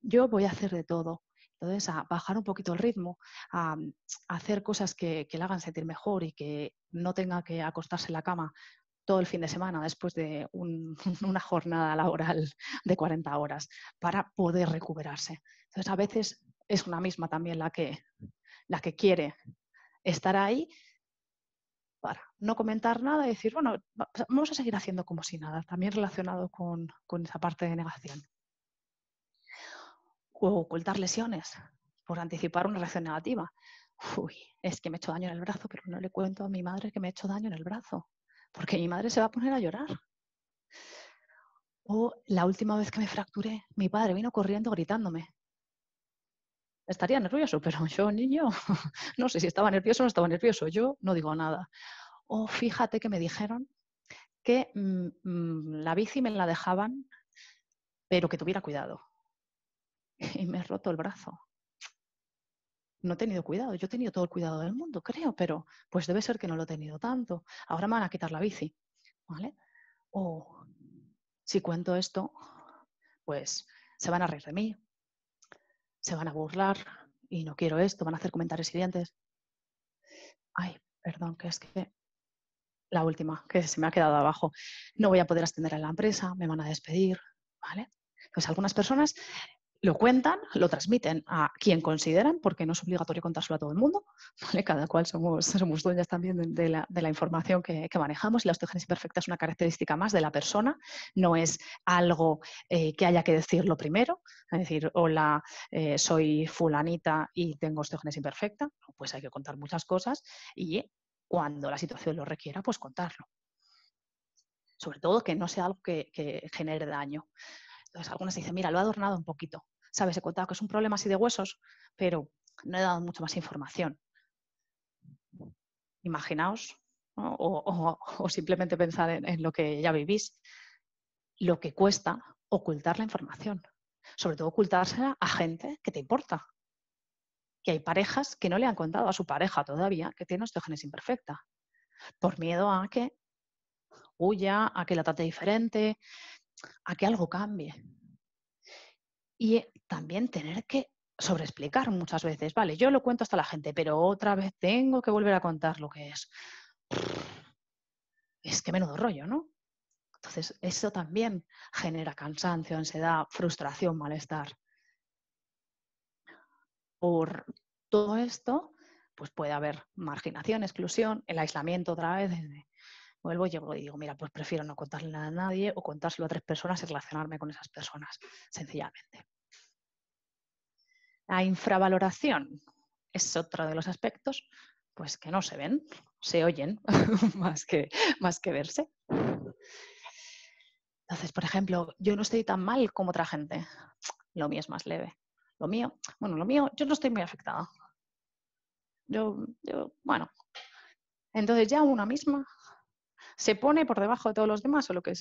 Speaker 2: Yo voy a hacer de todo. Entonces, a bajar un poquito el ritmo, a, mm, hacer cosas que, la hagan sentir mejor y que no tenga que acostarse en la cama todo el fin de semana después de una jornada laboral de 40 horas para poder recuperarse. Entonces, a veces es una misma también la que, la que quiere estar ahí para no comentar nada y decir, bueno, vamos a seguir haciendo como si nada, también relacionado con, con esa parte de negación. O ocultar lesiones por anticipar una reacción negativa. Uy, es que me he hecho daño en el brazo, pero no le cuento a mi madre que me he hecho daño en el brazo, porque mi madre se va a poner a llorar. O la última vez que me fracturé, mi padre vino corriendo gritándome, estaría nervioso, pero yo, niño, no sé si estaba nervioso o no estaba nervioso, yo no digo nada. O fíjate que me dijeron que mm, mm, la bici me la dejaban, pero que tuviera cuidado. Y me he roto el brazo. No he tenido cuidado, yo he tenido todo el cuidado del mundo, creo, pero pues debe ser que no lo he tenido tanto. Ahora me van a quitar la bici, ¿vale? O si cuento esto, pues se van a reír de mí, se van a burlar y no quiero esto, van a hacer comentarios hirientes. Ay, perdón, que es que la última, que se me ha quedado abajo. No voy a poder ascender a la empresa, me van a despedir, ¿vale? Pues algunas personas lo cuentan, lo transmiten a quien consideran, porque no es obligatorio contárselo a todo el mundo, cada cual somos, somos dueñas también de la, información que, manejamos y la osteogénesis imperfecta es una característica más de la persona, no es algo eh, que haya que decirlo primero, es decir, hola, eh, soy fulanita y tengo osteogénesis imperfecta, pues hay que contar muchas cosas y cuando la situación lo requiera, pues contarlo. Sobre todo que no sea algo que genere daño. Entonces, algunas dicen, mira, lo he adornado un poquito. ¿Sabes? He contado que es un problema así de huesos, pero no he dado mucho más información. Imaginaos, o, simplemente pensar en, lo que ya vivís, lo que cuesta ocultar la información. Sobre todo ocultársela a gente que te importa, que hay parejas que no le han contado a su pareja todavía que tiene osteogénesis imperfecta, por miedo a que huya, a que la trate diferente, a que algo cambie. Y eh, también tener que sobreexplicar muchas veces. Vale, yo lo cuento hasta la gente, pero otra vez tengo que volver a contar lo que es. Es que menudo rollo, ¿no? Entonces, eso también genera cansancio, ansiedad, frustración, malestar. Por todo esto, pues puede haber marginación, exclusión, el aislamiento otra vez, vuelvo, y digo, mira, pues prefiero no contarle a nadie o contárselo a tres personas y relacionarme con esas personas, sencillamente. La infravaloración es otro de los aspectos, pues que no se ven, se oyen más, que, más que verse. Entonces, por ejemplo, yo no estoy tan mal como otra gente. Lo mío es más leve. Lo mío, bueno, lo mío, yo no estoy muy afectada. yo, bueno. Entonces ya una misma se pone por debajo de todos los demás o lo que,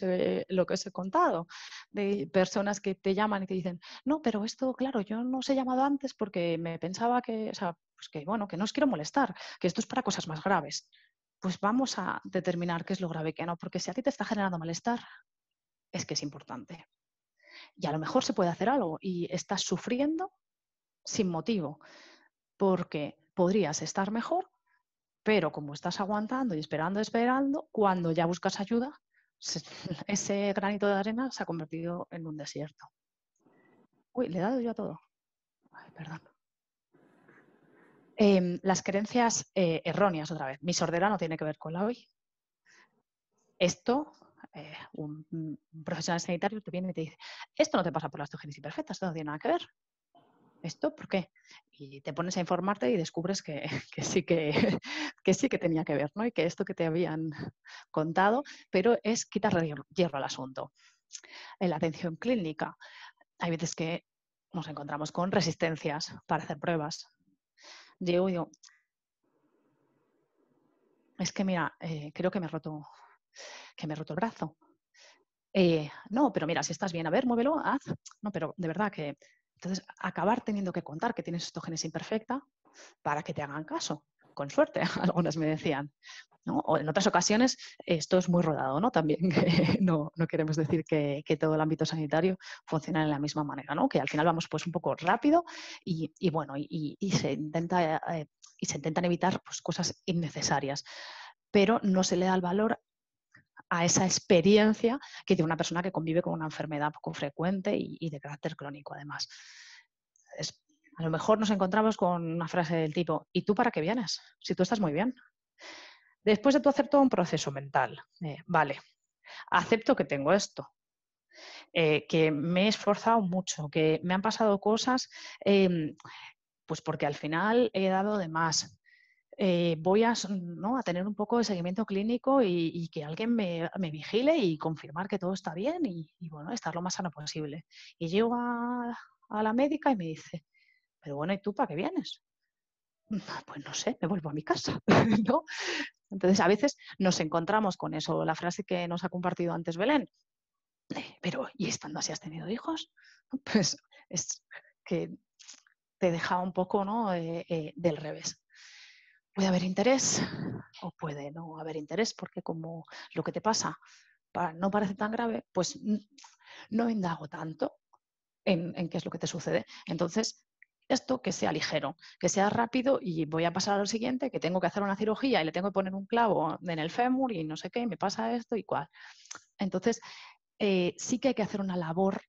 Speaker 2: lo que os he contado, de personas que te llaman y te dicen, no, pero esto, claro, yo no os he llamado antes porque me pensaba que, pues que, bueno, que no os quiero molestar, que esto es para cosas más graves. Pues vamos a determinar qué es lo grave que no, porque si a ti te está generando malestar, es que es importante. Y a lo mejor se puede hacer algo y estás sufriendo sin motivo, porque podrías estar mejor pero como estás aguantando y esperando, esperando, cuando ya buscas ayuda, ese granito de arena se ha convertido en un desierto. Uy, le he dado yo a todo. Ay, perdón. Em, las creencias eh, erróneas, otra vez. Mi sordera no tiene que ver con la hoy. Esto, eh, un, profesional sanitario te viene y te dice, esto no te pasa por las tu perfecta, esto no tiene nada que ver. ¿esto por qué? Y te pones a informarte y descubres que, sí, que, sí que tenía que ver, ¿no? Y que esto que te habían contado, pero es quitarle hierro al asunto. En la atención clínica, hay veces que nos encontramos con resistencias para hacer pruebas. yo digo, es que mira, eh, creo que me he roto, que me roto el brazo. Eh, no, pero mira, si estás bien, a ver, muévelo, haz. No, pero de verdad que entonces, acabar teniendo que contar que tienes genes imperfecta para que te hagan caso. Con suerte, algunas me decían. O en otras ocasiones, esto es muy rodado, ¿no? También no, queremos decir que, todo el ámbito sanitario funciona de la misma manera, ¿no? Que al final vamos pues un poco rápido y, bueno, y, se intenta, eh, y se intentan evitar pues, cosas innecesarias pero no se le da el valor a esa experiencia que tiene una persona que convive con una enfermedad poco frecuente y, de carácter crónico, además. a lo mejor nos encontramos con una frase del tipo, ¿y tú para qué vienes? Si tú estás muy bien. Después de tú hacer todo un proceso mental, eh, vale, acepto que tengo esto, eh, que me he esforzado mucho, que me han pasado cosas, em, pues porque al final he dado de más, eh, voy a, tener un poco de seguimiento clínico y, que alguien me, vigile y confirmar que todo está bien y, bueno, estar lo más sano posible. Y llego a, la médica y me dice, pero bueno, ¿y tú para qué vienes? Pues no sé, me vuelvo a mi casa, Entonces, a veces nos encontramos con eso, la frase que nos ha compartido antes Belén, eh, pero ¿y estando así has tenido hijos? Pues es que te deja un poco ¿no? Eh, del revés puede haber interés o puede no haber interés, porque como lo que te pasa no parece tan grave, pues no indago tanto en, qué es lo que te sucede. Entonces, esto que sea ligero, que sea rápido y voy a pasar a lo siguiente, que tengo que hacer una cirugía y le tengo que poner un clavo en el fémur y no sé qué, me pasa esto y cuál. Entonces, eh, sí que hay que hacer una labor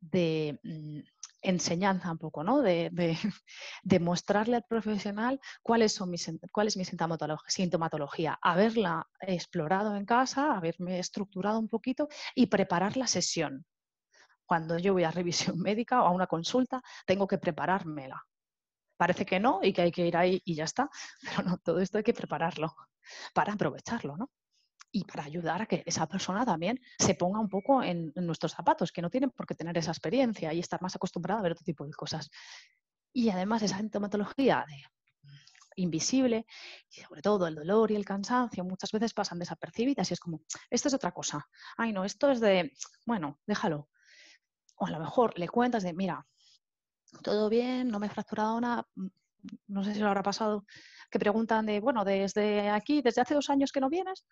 Speaker 2: de, mm, enseñanza un poco, ¿no? De, mostrarle al profesional son cuál es mi sintomatología, haberla explorado en casa, haberme estructurado un poquito y preparar la sesión. Cuando yo voy a revisión médica o a una consulta, tengo que preparármela. Parece que no y que hay que ir ahí y ya está, pero no, todo esto hay que prepararlo para aprovecharlo, ¿no? y para ayudar a que esa persona también se ponga un poco en, nuestros zapatos, que no tienen por qué tener esa experiencia y estar más acostumbrada a ver otro tipo de cosas. Y además esa entomatología de mm, invisible y sobre todo el dolor y el cansancio muchas veces pasan desapercibidas y es como, esto es otra cosa, ay no, esto es de, bueno, déjalo. O a lo mejor le cuentas de, mira, todo bien, no me he fracturado nada, mm, no sé si lo habrá pasado, que preguntan de, bueno, desde aquí, desde hace dos años que no vienes,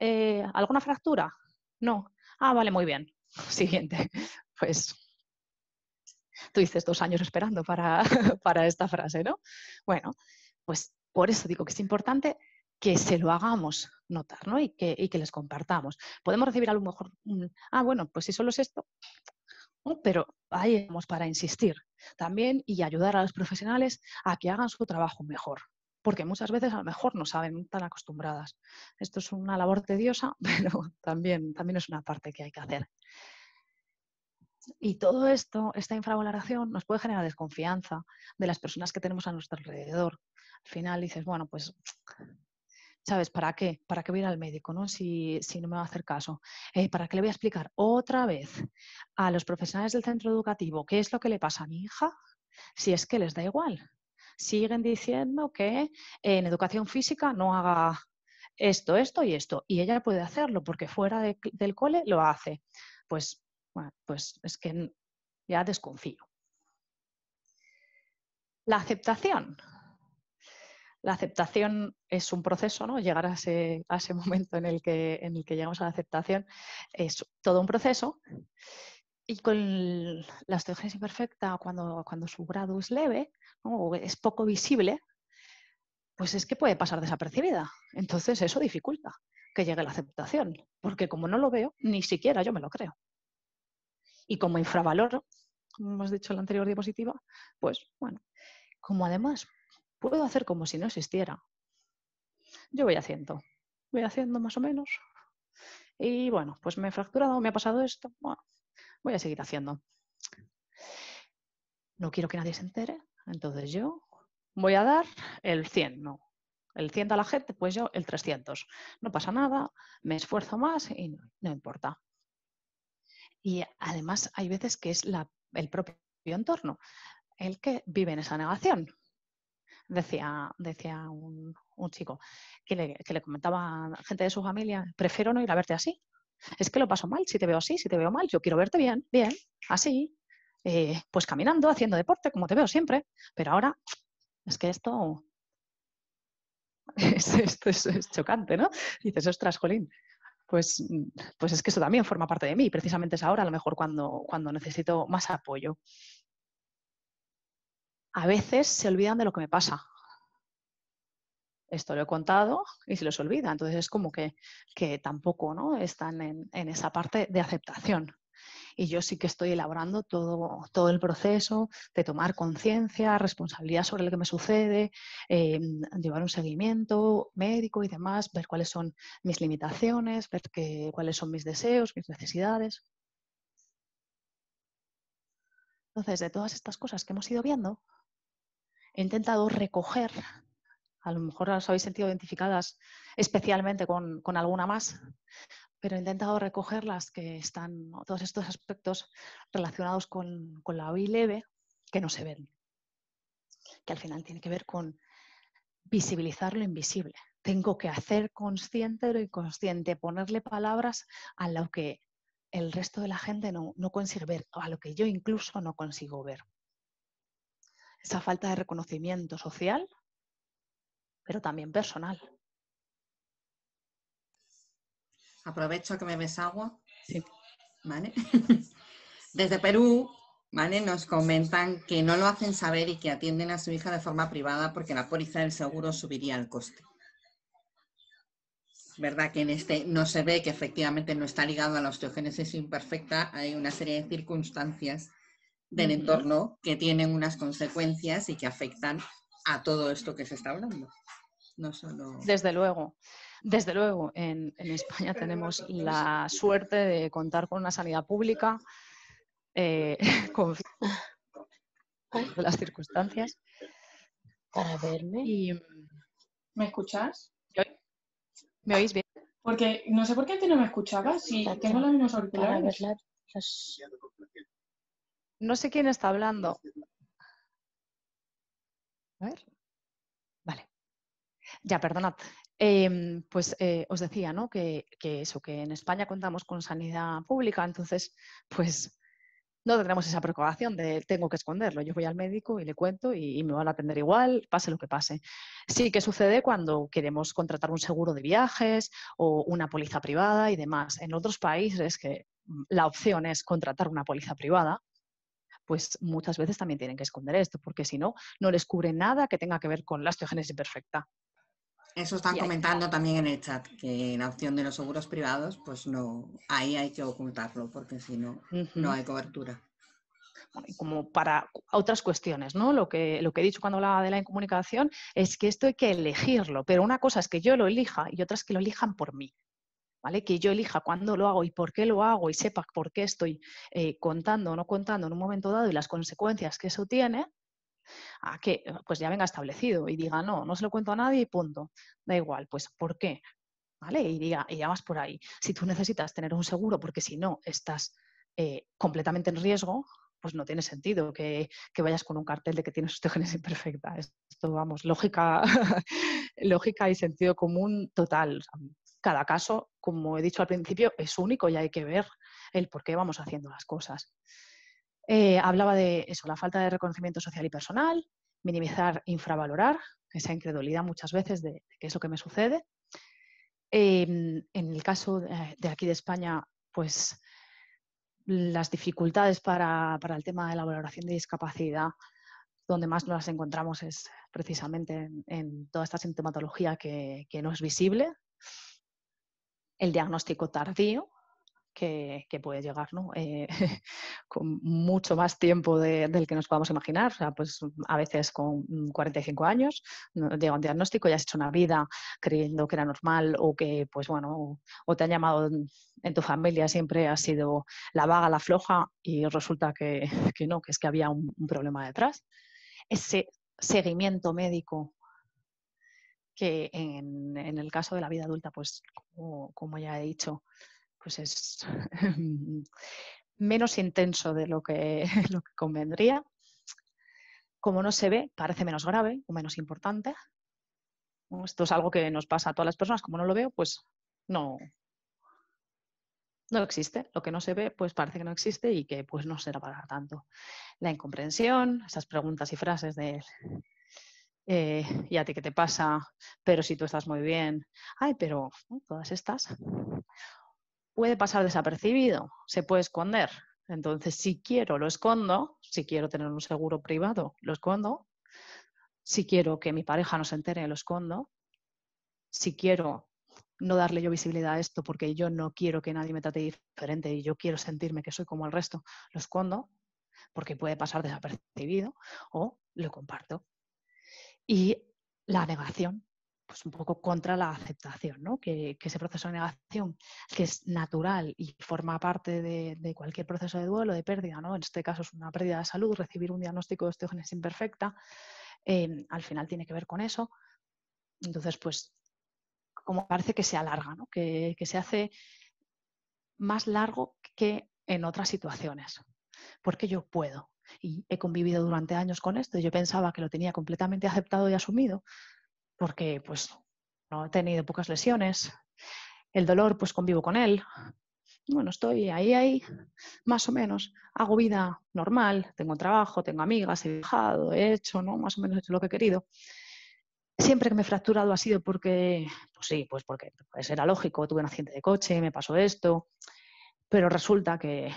Speaker 2: eh, ¿Alguna fractura? No. Ah, vale, muy bien. Siguiente. Pues tú dices dos años esperando para, esta frase, ¿no? Bueno, pues por eso digo que es importante que se lo hagamos notar ¿no? y, que, les compartamos. Podemos recibir a lo mejor, un, ah, bueno, pues si solo es esto, pero ahí vamos para insistir también y ayudar a los profesionales a que hagan su trabajo mejor porque muchas veces a lo mejor no saben tan acostumbradas. Esto es una labor tediosa, pero también, también es una parte que hay que hacer. Y todo esto, esta infravaloración, nos puede generar desconfianza de las personas que tenemos a nuestro alrededor. Al final dices, bueno, pues, ¿sabes? ¿Para qué? ¿Para qué voy a ir al médico ¿no? Si, no me va a hacer caso? Eh, ¿Para qué le voy a explicar otra vez a los profesionales del centro educativo qué es lo que le pasa a mi hija? Si es que les da igual siguen diciendo que en educación física no haga esto, esto y esto. Y ella puede hacerlo porque fuera del cole lo hace. Pues, bueno, pues es que ya desconfío. La aceptación. La aceptación es un proceso, ¿no? Llegar a ese, a ese momento en el, que, en el que llegamos a la aceptación es todo un proceso y con la osteogénesis imperfecta, cuando, cuando su grado es leve o es poco visible, pues es que puede pasar desapercibida. Entonces eso dificulta que llegue la aceptación, porque como no lo veo, ni siquiera yo me lo creo. Y como infravaloro, como hemos dicho en la anterior diapositiva, pues bueno, como además puedo hacer como si no existiera, yo voy haciendo, voy haciendo más o menos. Y bueno, pues me he fracturado, me ha pasado esto, bueno, voy a seguir haciendo. No quiero que nadie se entere, entonces yo voy a dar el 100, no. El 100 a la gente, pues yo el 300. No pasa nada, me esfuerzo más y no, importa. Y además hay veces que es el propio entorno el que vive en esa negación. Decía, decía un, chico que le, que le, comentaba a gente de su familia, prefiero no ir a verte así, es que lo paso mal, si te veo así, si te veo mal, yo quiero verte bien, bien, así, eh, pues caminando, haciendo deporte, como te veo siempre, pero ahora es que esto es, chocante, ¿no? dices, ostras, Jolín, pues, pues es que eso también forma parte de mí, precisamente es ahora a lo mejor cuando, cuando necesito más apoyo. A veces se olvidan de lo que me pasa, esto lo he contado y se los olvida. Entonces es como que, que tampoco ¿no? están en, esa parte de aceptación. Y yo sí que estoy elaborando todo, todo el proceso de tomar conciencia, responsabilidad sobre lo que me sucede, eh, llevar un seguimiento médico y demás, ver cuáles son mis limitaciones, ver cuáles son mis deseos, mis necesidades. Entonces, de todas estas cosas que hemos ido viendo, he intentado recoger a lo mejor las habéis sentido identificadas especialmente con, alguna más, pero he intentado recoger las que están, todos estos aspectos relacionados con, la OI leve que no se ven, que al final tiene que ver con visibilizar lo invisible. Tengo que hacer consciente lo inconsciente, ponerle palabras a lo que el resto de la gente no, no consigue ver, o a lo que yo incluso no consigo ver. Esa falta de reconocimiento social pero también personal. Aprovecho que me ves agua.
Speaker 3: Desde Perú, ¿vale? Nos comentan que no lo hacen saber y que atienden a su hija de forma privada porque la póliza del seguro subiría el coste. ¿Verdad que en este no se ve que efectivamente no está ligado a la osteogénesis imperfecta? Hay una serie de circunstancias del entorno que tienen unas consecuencias y que afectan a todo esto que se está hablando.
Speaker 2: Desde luego, desde luego, en, España tenemos la suerte de contar con una sanidad pública, eh, con las circunstancias. Para verme. Mm, ¿Me escuchas? ¿Me oís bien? Porque no sé por qué antes no me escuchabas tengo los No sé quién está hablando. A ver. Vale. Ya, perdonad. Em, pues eh, os decía, ¿no? Que, eso, que en España contamos con sanidad pública, entonces, pues no tendremos esa preocupación de tengo que esconderlo. Yo voy al médico y le cuento y, y me van a atender igual, pase lo que pase. Sí que sucede cuando queremos contratar un seguro de viajes o una póliza privada y demás. En otros países que mm, la opción es contratar una póliza privada, pues muchas veces también tienen que esconder esto, porque si no, no les cubre nada que tenga que ver con la osteogénesis perfecta.
Speaker 3: Eso están comentando también en el chat, que en la opción de los seguros privados, pues no, ahí hay que ocultarlo,
Speaker 2: porque si no, no hay cobertura. como para otras cuestiones, ¿no? Lo que, lo que he dicho cuando hablaba de la incomunicación es que esto hay que elegirlo, pero una cosa es que yo lo elija y otra es que lo elijan por mí. Que yo elija cuándo lo hago y por qué lo hago y sepa por qué estoy eh, contando o no contando en un momento dado y las consecuencias que eso tiene, a que eh, pues ya venga establecido y diga, no, no se lo cuento a nadie y punto. Da igual, pues ¿por qué? ¿Vale? Y, diga, y ya vas por ahí. Si tú necesitas tener un seguro, porque si no estás eh, completamente en riesgo, pues no tiene sentido que, vayas con un cartel de que tienes osteogénesis imperfecta. Esto, vamos, lógica, lógica y sentido común total cada caso, como he dicho al principio, es único y hay que ver el por qué vamos haciendo las cosas. Eh, hablaba de eso, la falta de reconocimiento social y personal, minimizar, infravalorar, esa incredulidad muchas veces de, que qué es lo que me sucede. Em, en el caso eh, de, aquí de España, pues las dificultades para, el tema de la valoración de discapacidad, donde más nos las encontramos es precisamente en, toda esta sintomatología que, no es visible el diagnóstico tardío, que, puede llegar eh, con mucho más tiempo del que nos podamos imaginar. pues a veces con 45 años llega un diagnóstico, y has hecho una vida creyendo que era normal o que, pues bueno, o te han llamado en tu familia, siempre ha sido la vaga, la floja y resulta que, no, que es que había un problema detrás. Ese seguimiento médico que en, el caso de la vida adulta, pues como, ya he dicho, pues es menos intenso de lo que, lo convendría. Como no se ve, parece menos grave o menos importante. Esto es algo que nos pasa a todas las personas. Como no lo veo, pues no, no existe. Lo que no se ve, pues parece que no existe y que pues no será para tanto. La incomprensión, esas preguntas y frases de eh, ¿y a ti qué te pasa? Pero si tú estás muy bien, ay, pero todas estas puede pasar desapercibido, se puede esconder. Entonces, si quiero, lo escondo, si quiero tener un seguro privado, lo escondo, si quiero que mi pareja no se entere, lo escondo, si quiero no darle yo visibilidad a esto porque yo no quiero que nadie me trate diferente y yo quiero sentirme que soy como el resto, lo escondo porque puede pasar desapercibido o lo comparto. Y la negación, pues un poco contra la aceptación, ¿no? que, ese proceso de negación, que es natural y forma parte de, cualquier proceso de duelo, de pérdida, ¿no? en este caso es una pérdida de salud, recibir un diagnóstico de osteogénesis imperfecta, eh, al final tiene que ver con eso. Entonces, pues, como parece que se alarga, ¿no? que, que se hace más largo que en otras situaciones, porque yo puedo, y he convivido durante años con esto yo pensaba que lo tenía completamente aceptado y asumido porque pues no he tenido pocas lesiones, el dolor pues convivo con él, bueno, estoy ahí, ahí, más o menos, hago vida normal, tengo trabajo, tengo amigas, he viajado, he hecho, ¿no? Más o menos he hecho lo que he querido. Siempre que me he fracturado ha sido porque, pues sí, pues porque pues era lógico, tuve un accidente de coche, me pasó esto, pero resulta que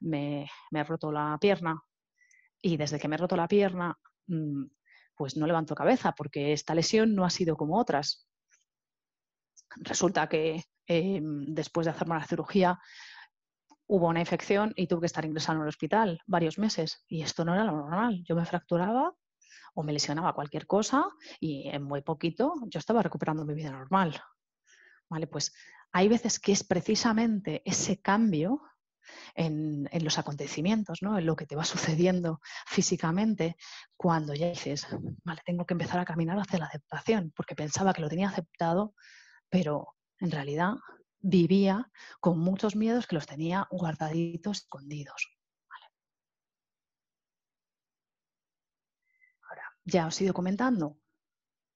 Speaker 2: me, me he roto la pierna y desde que me he roto la pierna, mm, pues no levanto cabeza porque esta lesión no ha sido como otras. Resulta que eh, después de hacerme la cirugía hubo una infección y tuve que estar ingresando en el hospital varios meses y esto no era lo normal. Yo me fracturaba o me lesionaba cualquier cosa y en muy poquito yo estaba recuperando mi vida normal. Vale, pues hay veces que es precisamente ese cambio en, los acontecimientos, ¿no? en lo que te va sucediendo físicamente, cuando ya dices, vale, tengo que empezar a caminar hacia la aceptación, porque pensaba que lo tenía aceptado, pero en realidad vivía con muchos miedos que los tenía guardaditos, escondidos. Ahora, ya os he ido comentando,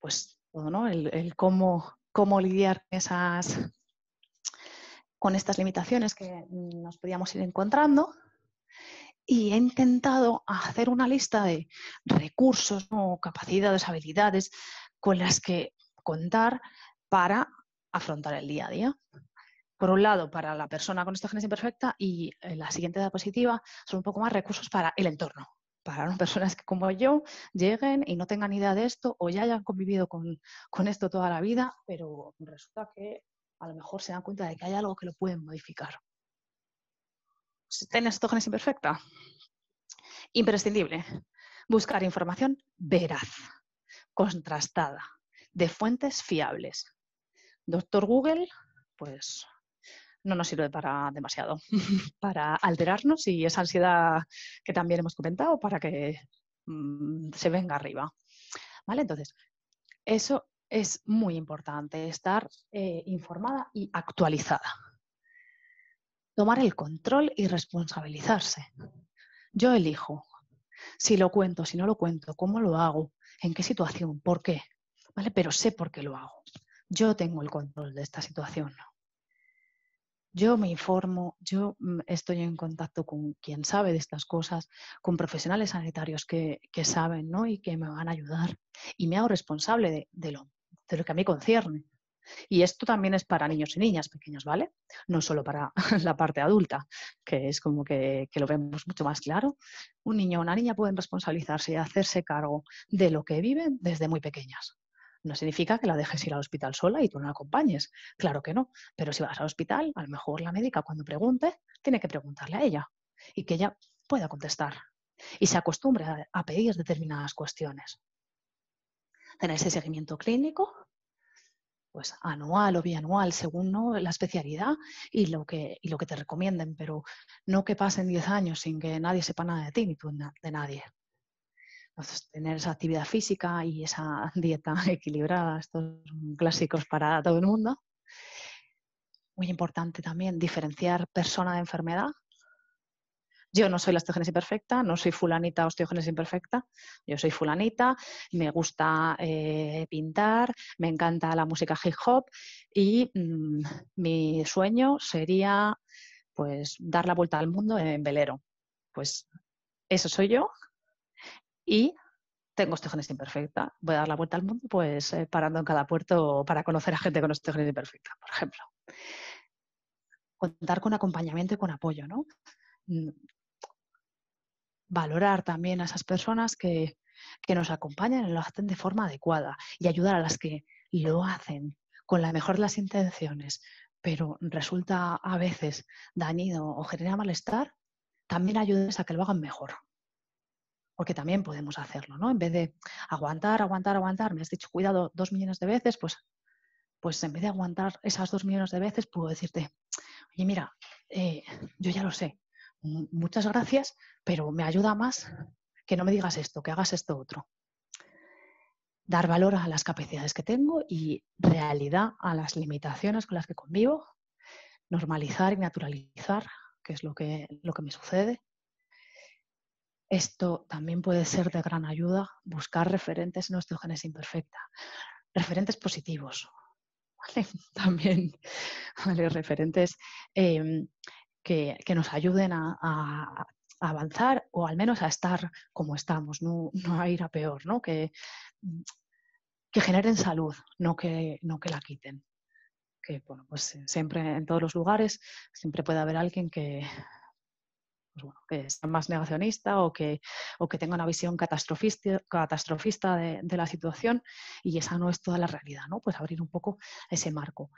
Speaker 2: pues ¿no? El, cómo, cómo lidiar con esas con estas limitaciones que nos podíamos ir encontrando y he intentado hacer una lista de recursos o capacidades, habilidades con las que contar para afrontar el día a día. Por un lado, para la persona con esta genética imperfecta y eh, la siguiente diapositiva, son un poco más recursos para el entorno, para personas que como yo lleguen y no tengan idea de esto o ya hayan convivido con, con esto toda la vida, pero resulta que a lo mejor se dan cuenta de que hay algo que lo pueden modificar. ¿Tienes estógenes imperfecta? Imprescindible. Buscar información veraz, contrastada, de fuentes fiables. Doctor Google, pues no nos sirve para demasiado, para alterarnos y esa ansiedad que también hemos comentado para que mm, se venga arriba. ¿Vale? Entonces, eso es muy importante estar eh, informada y actualizada. Tomar el control y responsabilizarse. Yo elijo si lo cuento, si no lo cuento, cómo lo hago, en qué situación, por qué, ¿vale? Pero sé por qué lo hago. Yo tengo el control de esta situación. Yo me informo, yo mm, estoy en contacto con quien sabe de estas cosas, con profesionales sanitarios que, saben y que me van a ayudar. Y me hago responsable de, de lo de lo que a mí concierne. Y esto también es para niños y niñas pequeños, ¿vale? No solo para la parte adulta, que es como que, lo vemos mucho más claro. Un niño o una niña pueden responsabilizarse y hacerse cargo de lo que viven desde muy pequeñas. No significa que la dejes ir al hospital sola y tú no la acompañes, claro que no. Pero si vas al hospital, a lo mejor la médica cuando pregunte, tiene que preguntarle a ella y que ella pueda contestar y se acostumbre a pedir determinadas cuestiones tener ese seguimiento clínico, pues anual o bianual, según la especialidad y lo, que, y lo que te recomienden, pero no que pasen 10 años sin que nadie sepa nada de ti ni tú de nadie. Entonces, tener esa actividad física y esa dieta equilibrada, estos son clásicos para todo el mundo. Muy importante también diferenciar persona de enfermedad, yo no soy la osteogénesis imperfecta, no soy fulanita osteogénesis imperfecta, yo soy fulanita, me gusta eh, pintar, me encanta la música hip hop y mm, mi sueño sería pues dar la vuelta al mundo en velero. Pues eso soy yo y tengo osteogénesis imperfecta. Voy a dar la vuelta al mundo pues eh, parando en cada puerto para conocer a gente con osteogénesis imperfecta, por ejemplo. Contar con acompañamiento y con apoyo, ¿no? valorar también a esas personas que, nos acompañan y lo hacen de forma adecuada y ayudar a las que lo hacen con la mejor de las intenciones, pero resulta a veces dañino o genera malestar, también ayudes a que lo hagan mejor. Porque también podemos hacerlo, ¿no? En vez de aguantar, aguantar, aguantar, me has dicho cuidado dos millones de veces, pues, pues en vez de aguantar esas dos millones de veces, puedo decirte, oye, mira, eh, yo ya lo sé, muchas gracias, pero me ayuda más que no me digas esto, que hagas esto otro. Dar valor a las capacidades que tengo y realidad a las limitaciones con las que convivo, normalizar y naturalizar, que es lo que, lo que me sucede. Esto también puede ser de gran ayuda, buscar referentes en osteogenesis imperfecta, referentes positivos, También, Referentes em, que, nos ayuden a, avanzar o al menos a estar como estamos, no, a ir a peor, ¿no? Que, generen salud, no que, que la quiten. Que bueno, pues eh, siempre en todos los lugares siempre puede haber alguien que, pues que sea más negacionista o que, o que tenga una visión catastrofista, de, de, la situación y esa no es toda la realidad, ¿no? Pues abrir un poco ese marco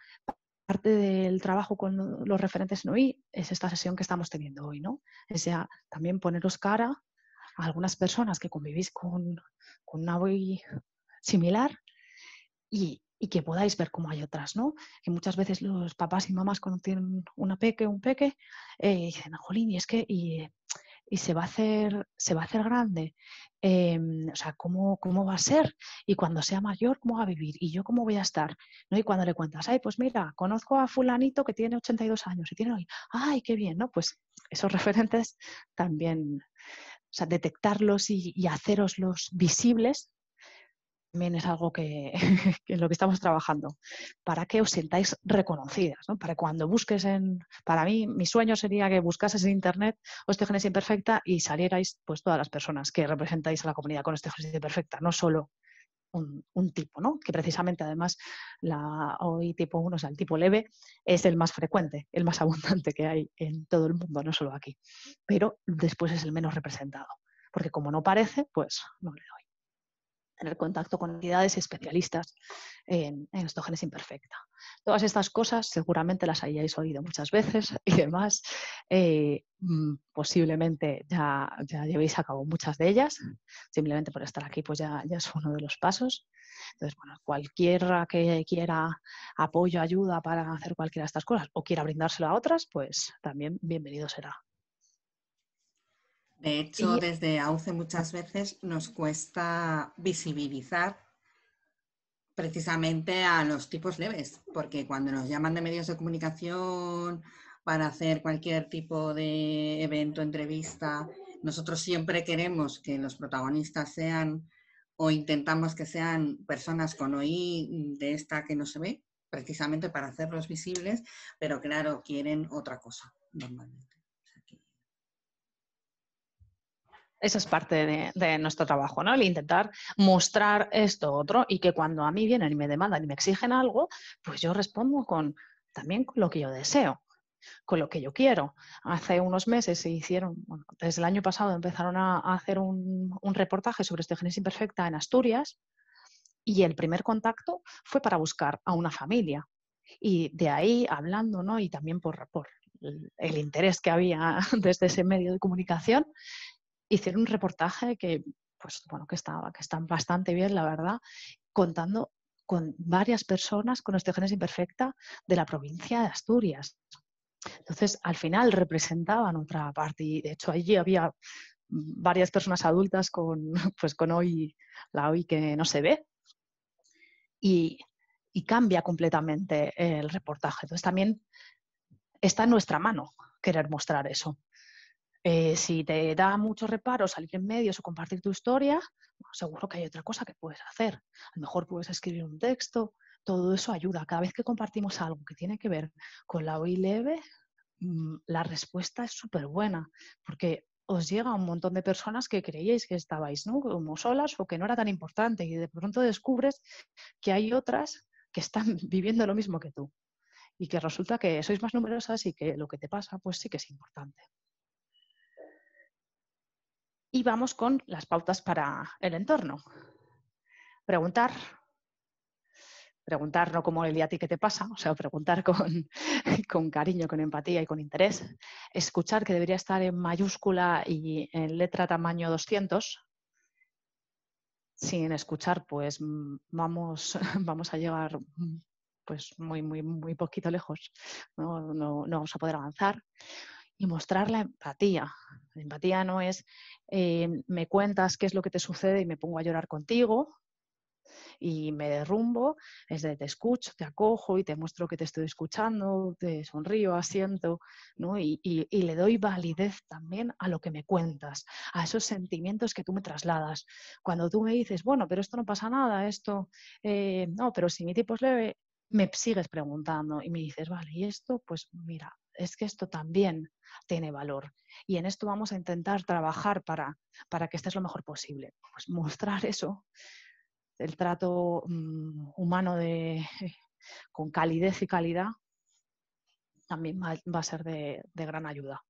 Speaker 2: parte del trabajo con los referentes en OI es esta sesión que estamos teniendo hoy, ¿no? O sea, también poneros cara a algunas personas que convivís con, con una OI similar y, que podáis ver cómo hay otras, ¿no? Que muchas veces los papás y mamás cuando tienen una peque, un peque, eh, dicen, jolín, y es que... Y, y se va a hacer, se va a hacer grande. Em, o sea, ¿cómo, ¿cómo va a ser? Y cuando sea mayor, ¿cómo va a vivir? ¿Y yo cómo voy a estar? ¿No? Y cuando le cuentas, ay, pues mira, conozco a fulanito que tiene 82 años y tiene hoy, ay, qué bien, ¿no? Pues esos referentes también, o sea, detectarlos y, y haceroslos visibles también es algo que, en lo que estamos trabajando, para que os sintáis reconocidas, para cuando busques en, para mí mi sueño sería que buscases en internet osteogénesis imperfecta y salierais pues todas las personas que representáis a la comunidad con osteogénesis imperfecta, no solo un, tipo, ¿no? que precisamente además la hoy tipo uno o sea, el tipo leve, es el más frecuente, el más abundante que hay en todo el mundo, no solo aquí, pero después es el menos representado, porque como no parece, pues no le doy tener contacto con entidades especialistas en, en imperfecta. Todas estas cosas seguramente las hayáis oído muchas veces y demás. Eh, mm, posiblemente ya, ya, llevéis a cabo muchas de ellas. Simplemente por estar aquí pues ya, ya es uno de los pasos. Entonces, bueno, cualquiera que quiera apoyo, ayuda para hacer cualquiera de estas cosas o quiera brindárselo a otras, pues también bienvenido será.
Speaker 3: De hecho, desde
Speaker 2: AUCE muchas veces nos cuesta
Speaker 3: visibilizar precisamente a los tipos leves, porque cuando nos llaman de medios de comunicación para hacer cualquier tipo de evento, entrevista, nosotros siempre queremos que los protagonistas sean o intentamos que sean personas con OI de esta que no se ve, precisamente para hacerlos visibles, pero claro, quieren otra cosa
Speaker 2: normalmente. Esa es parte de, nuestro trabajo, ¿no? El intentar mostrar esto otro y que cuando a mí vienen y me demandan y me exigen algo, pues yo respondo con también con lo que yo deseo, con lo que yo quiero. Hace unos meses se hicieron, desde el año pasado empezaron a, hacer un, reportaje sobre este genesis imperfecta en Asturias y el primer contacto fue para buscar a una familia. Y de ahí hablando, ¿no? Y también por, por el interés que había desde ese medio de comunicación, hicieron un reportaje que, pues, que, estaba, que están bastante bien, la verdad, contando con varias personas con osteogénesis imperfecta de la provincia de Asturias. Entonces, al final representaban otra parte y de hecho allí había varias personas adultas con, pues, con hoy, la hoy que no se ve. y cambia completamente el reportaje. Entonces, también está en nuestra mano querer mostrar eso. Eh, si te da mucho reparo salir en medios o compartir tu historia, seguro que hay otra cosa que puedes hacer. A lo mejor puedes escribir un texto, todo eso ayuda. Cada vez que compartimos algo que tiene que ver con la OI leve, mm, la respuesta es súper buena, porque os llega a un montón de personas que creíais que estabais como solas o que no era tan importante y de pronto descubres que hay otras que están viviendo lo mismo que tú y que resulta que sois más numerosas y que lo que te pasa pues sí que es importante. Y vamos con las pautas para el entorno. Preguntar. Preguntar no como el día a ti que te pasa, o sea, preguntar con, cariño, con empatía y con interés. Escuchar, que debería estar en mayúscula y en letra tamaño 200. Sin escuchar, pues mm, vamos, vamos a llegar pues muy, muy, muy poquito lejos. No, no vamos a poder avanzar y mostrar la empatía. La empatía no es eh, me cuentas qué es lo que te sucede y me pongo a llorar contigo y me derrumbo, es de te escucho, te acojo y te muestro que te estoy escuchando, te sonrío, asiento, ¿no? y, le doy validez también a lo que me cuentas, a esos sentimientos que tú me trasladas. Cuando tú me dices, bueno, pero esto no pasa nada, esto, eh, no, pero si mi tipo es leve, me sigues preguntando y me dices, vale, ¿y esto? Pues mira, es que esto también tiene valor. Y en esto vamos a intentar trabajar para, para que estés lo mejor posible. Pues mostrar eso, el trato mm, humano de, con calidez y calidad, también va, a ser de, gran ayuda.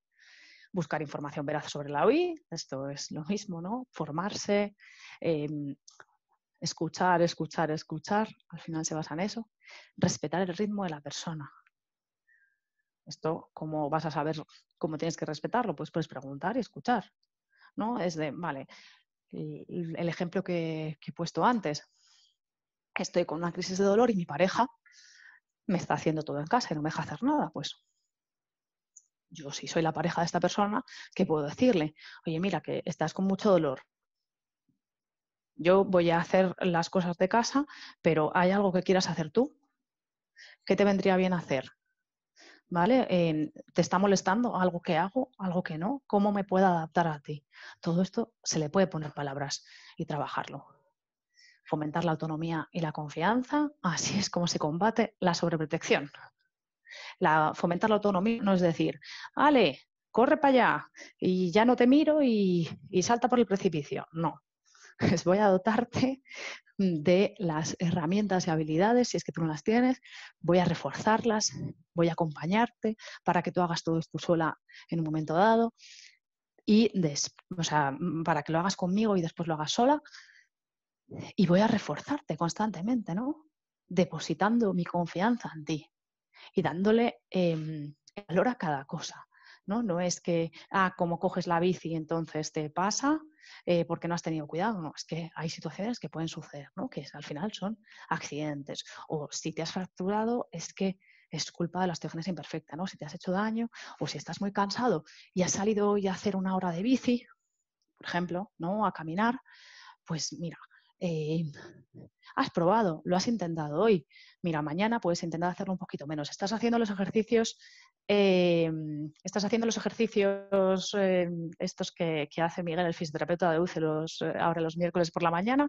Speaker 2: Buscar información veraz sobre la OI, esto es lo mismo, ¿no? Formarse, em, escuchar, escuchar, escuchar, al final se basa en eso. Respetar el ritmo de la persona, esto, ¿cómo vas a saber cómo tienes que respetarlo? Pues puedes preguntar y escuchar. ¿no? Es de, vale, el, ejemplo que, que he puesto antes. Estoy con una crisis de dolor y mi pareja me está haciendo todo en casa y no me deja hacer nada. Pues yo si soy la pareja de esta persona, ¿qué puedo decirle? Oye, mira, que estás con mucho dolor. Yo voy a hacer las cosas de casa, pero ¿hay algo que quieras hacer tú? ¿Qué te vendría bien hacer? ¿vale? ¿Te está molestando algo que hago, algo que no? ¿Cómo me puedo adaptar a ti? Todo esto se le puede poner palabras y trabajarlo. Fomentar la autonomía y la confianza, así es como se combate la sobreprotección. La, fomentar la autonomía no es decir, Ale, corre para allá y ya no te miro y, y salta por el precipicio. No, pues voy a dotarte de las herramientas y habilidades, si es que tú no las tienes, voy a reforzarlas, voy a acompañarte para que tú hagas todo esto sola en un momento dado y mm, para que lo hagas conmigo y después lo hagas sola y voy a reforzarte constantemente, ¿no? Depositando mi confianza en ti y dándole em, valor a cada cosa. ¿no? No es que, ah, como coges la bici entonces te pasa eh, porque no has tenido cuidado, no, es que hay situaciones que pueden suceder, ¿no? Que al final son accidentes. O si te has fracturado es que es culpa de la osteogénesis imperfecta, ¿no? Si te has hecho daño o si estás muy cansado y has salido hoy a hacer una hora de bici, por ejemplo, ¿no? A caminar, pues mira, eh, has probado, lo has intentado hoy. Mira, mañana puedes intentar hacerlo un poquito menos. Estás haciendo los ejercicios, eh, estás haciendo los ejercicios eh, estos que, hace Miguel, el fisioterapeuta de UCE, ahora los miércoles por la mañana,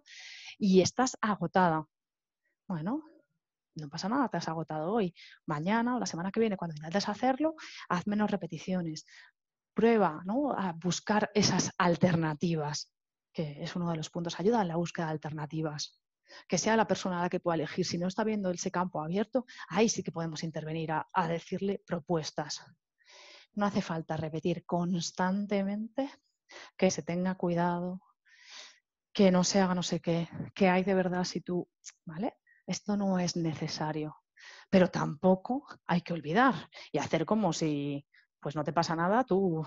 Speaker 2: y estás agotada. Bueno, no pasa nada, te has agotado hoy. Mañana o la semana que viene, cuando intentes hacerlo, haz menos repeticiones. Prueba ¿no? a buscar esas alternativas que es uno de los puntos, ayuda en la búsqueda de alternativas. Que sea la persona a la que pueda elegir. Si no está viendo ese campo abierto, ahí sí que podemos intervenir a, a decirle propuestas. No hace falta repetir constantemente que se tenga cuidado, que no se haga no sé qué, que hay de verdad si tú, ¿vale? Esto no es necesario, pero tampoco hay que olvidar y hacer como si, pues no te pasa nada, tú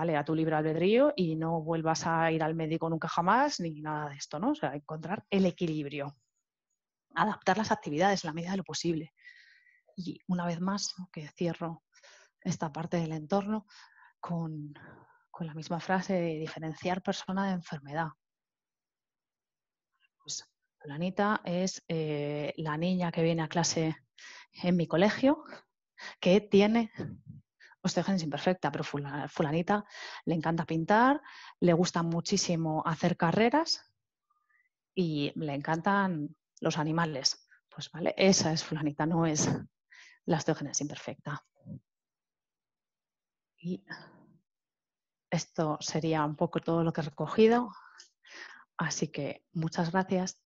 Speaker 2: a tu libre albedrío y no vuelvas a ir al médico nunca jamás ni nada de esto, ¿no? O sea, encontrar el equilibrio, adaptar las actividades en la medida de lo posible. Y una vez más, que cierro esta parte del entorno con, la misma frase de diferenciar persona de enfermedad. Pues es eh, la niña que viene a clase en mi colegio, que tiene imperfecta, pero fulanita le encanta pintar, le gusta muchísimo hacer carreras y le encantan los animales. Pues vale, esa es fulanita, no es la osteogénesis imperfecta. Y esto sería un poco todo lo que he recogido. Así que muchas gracias.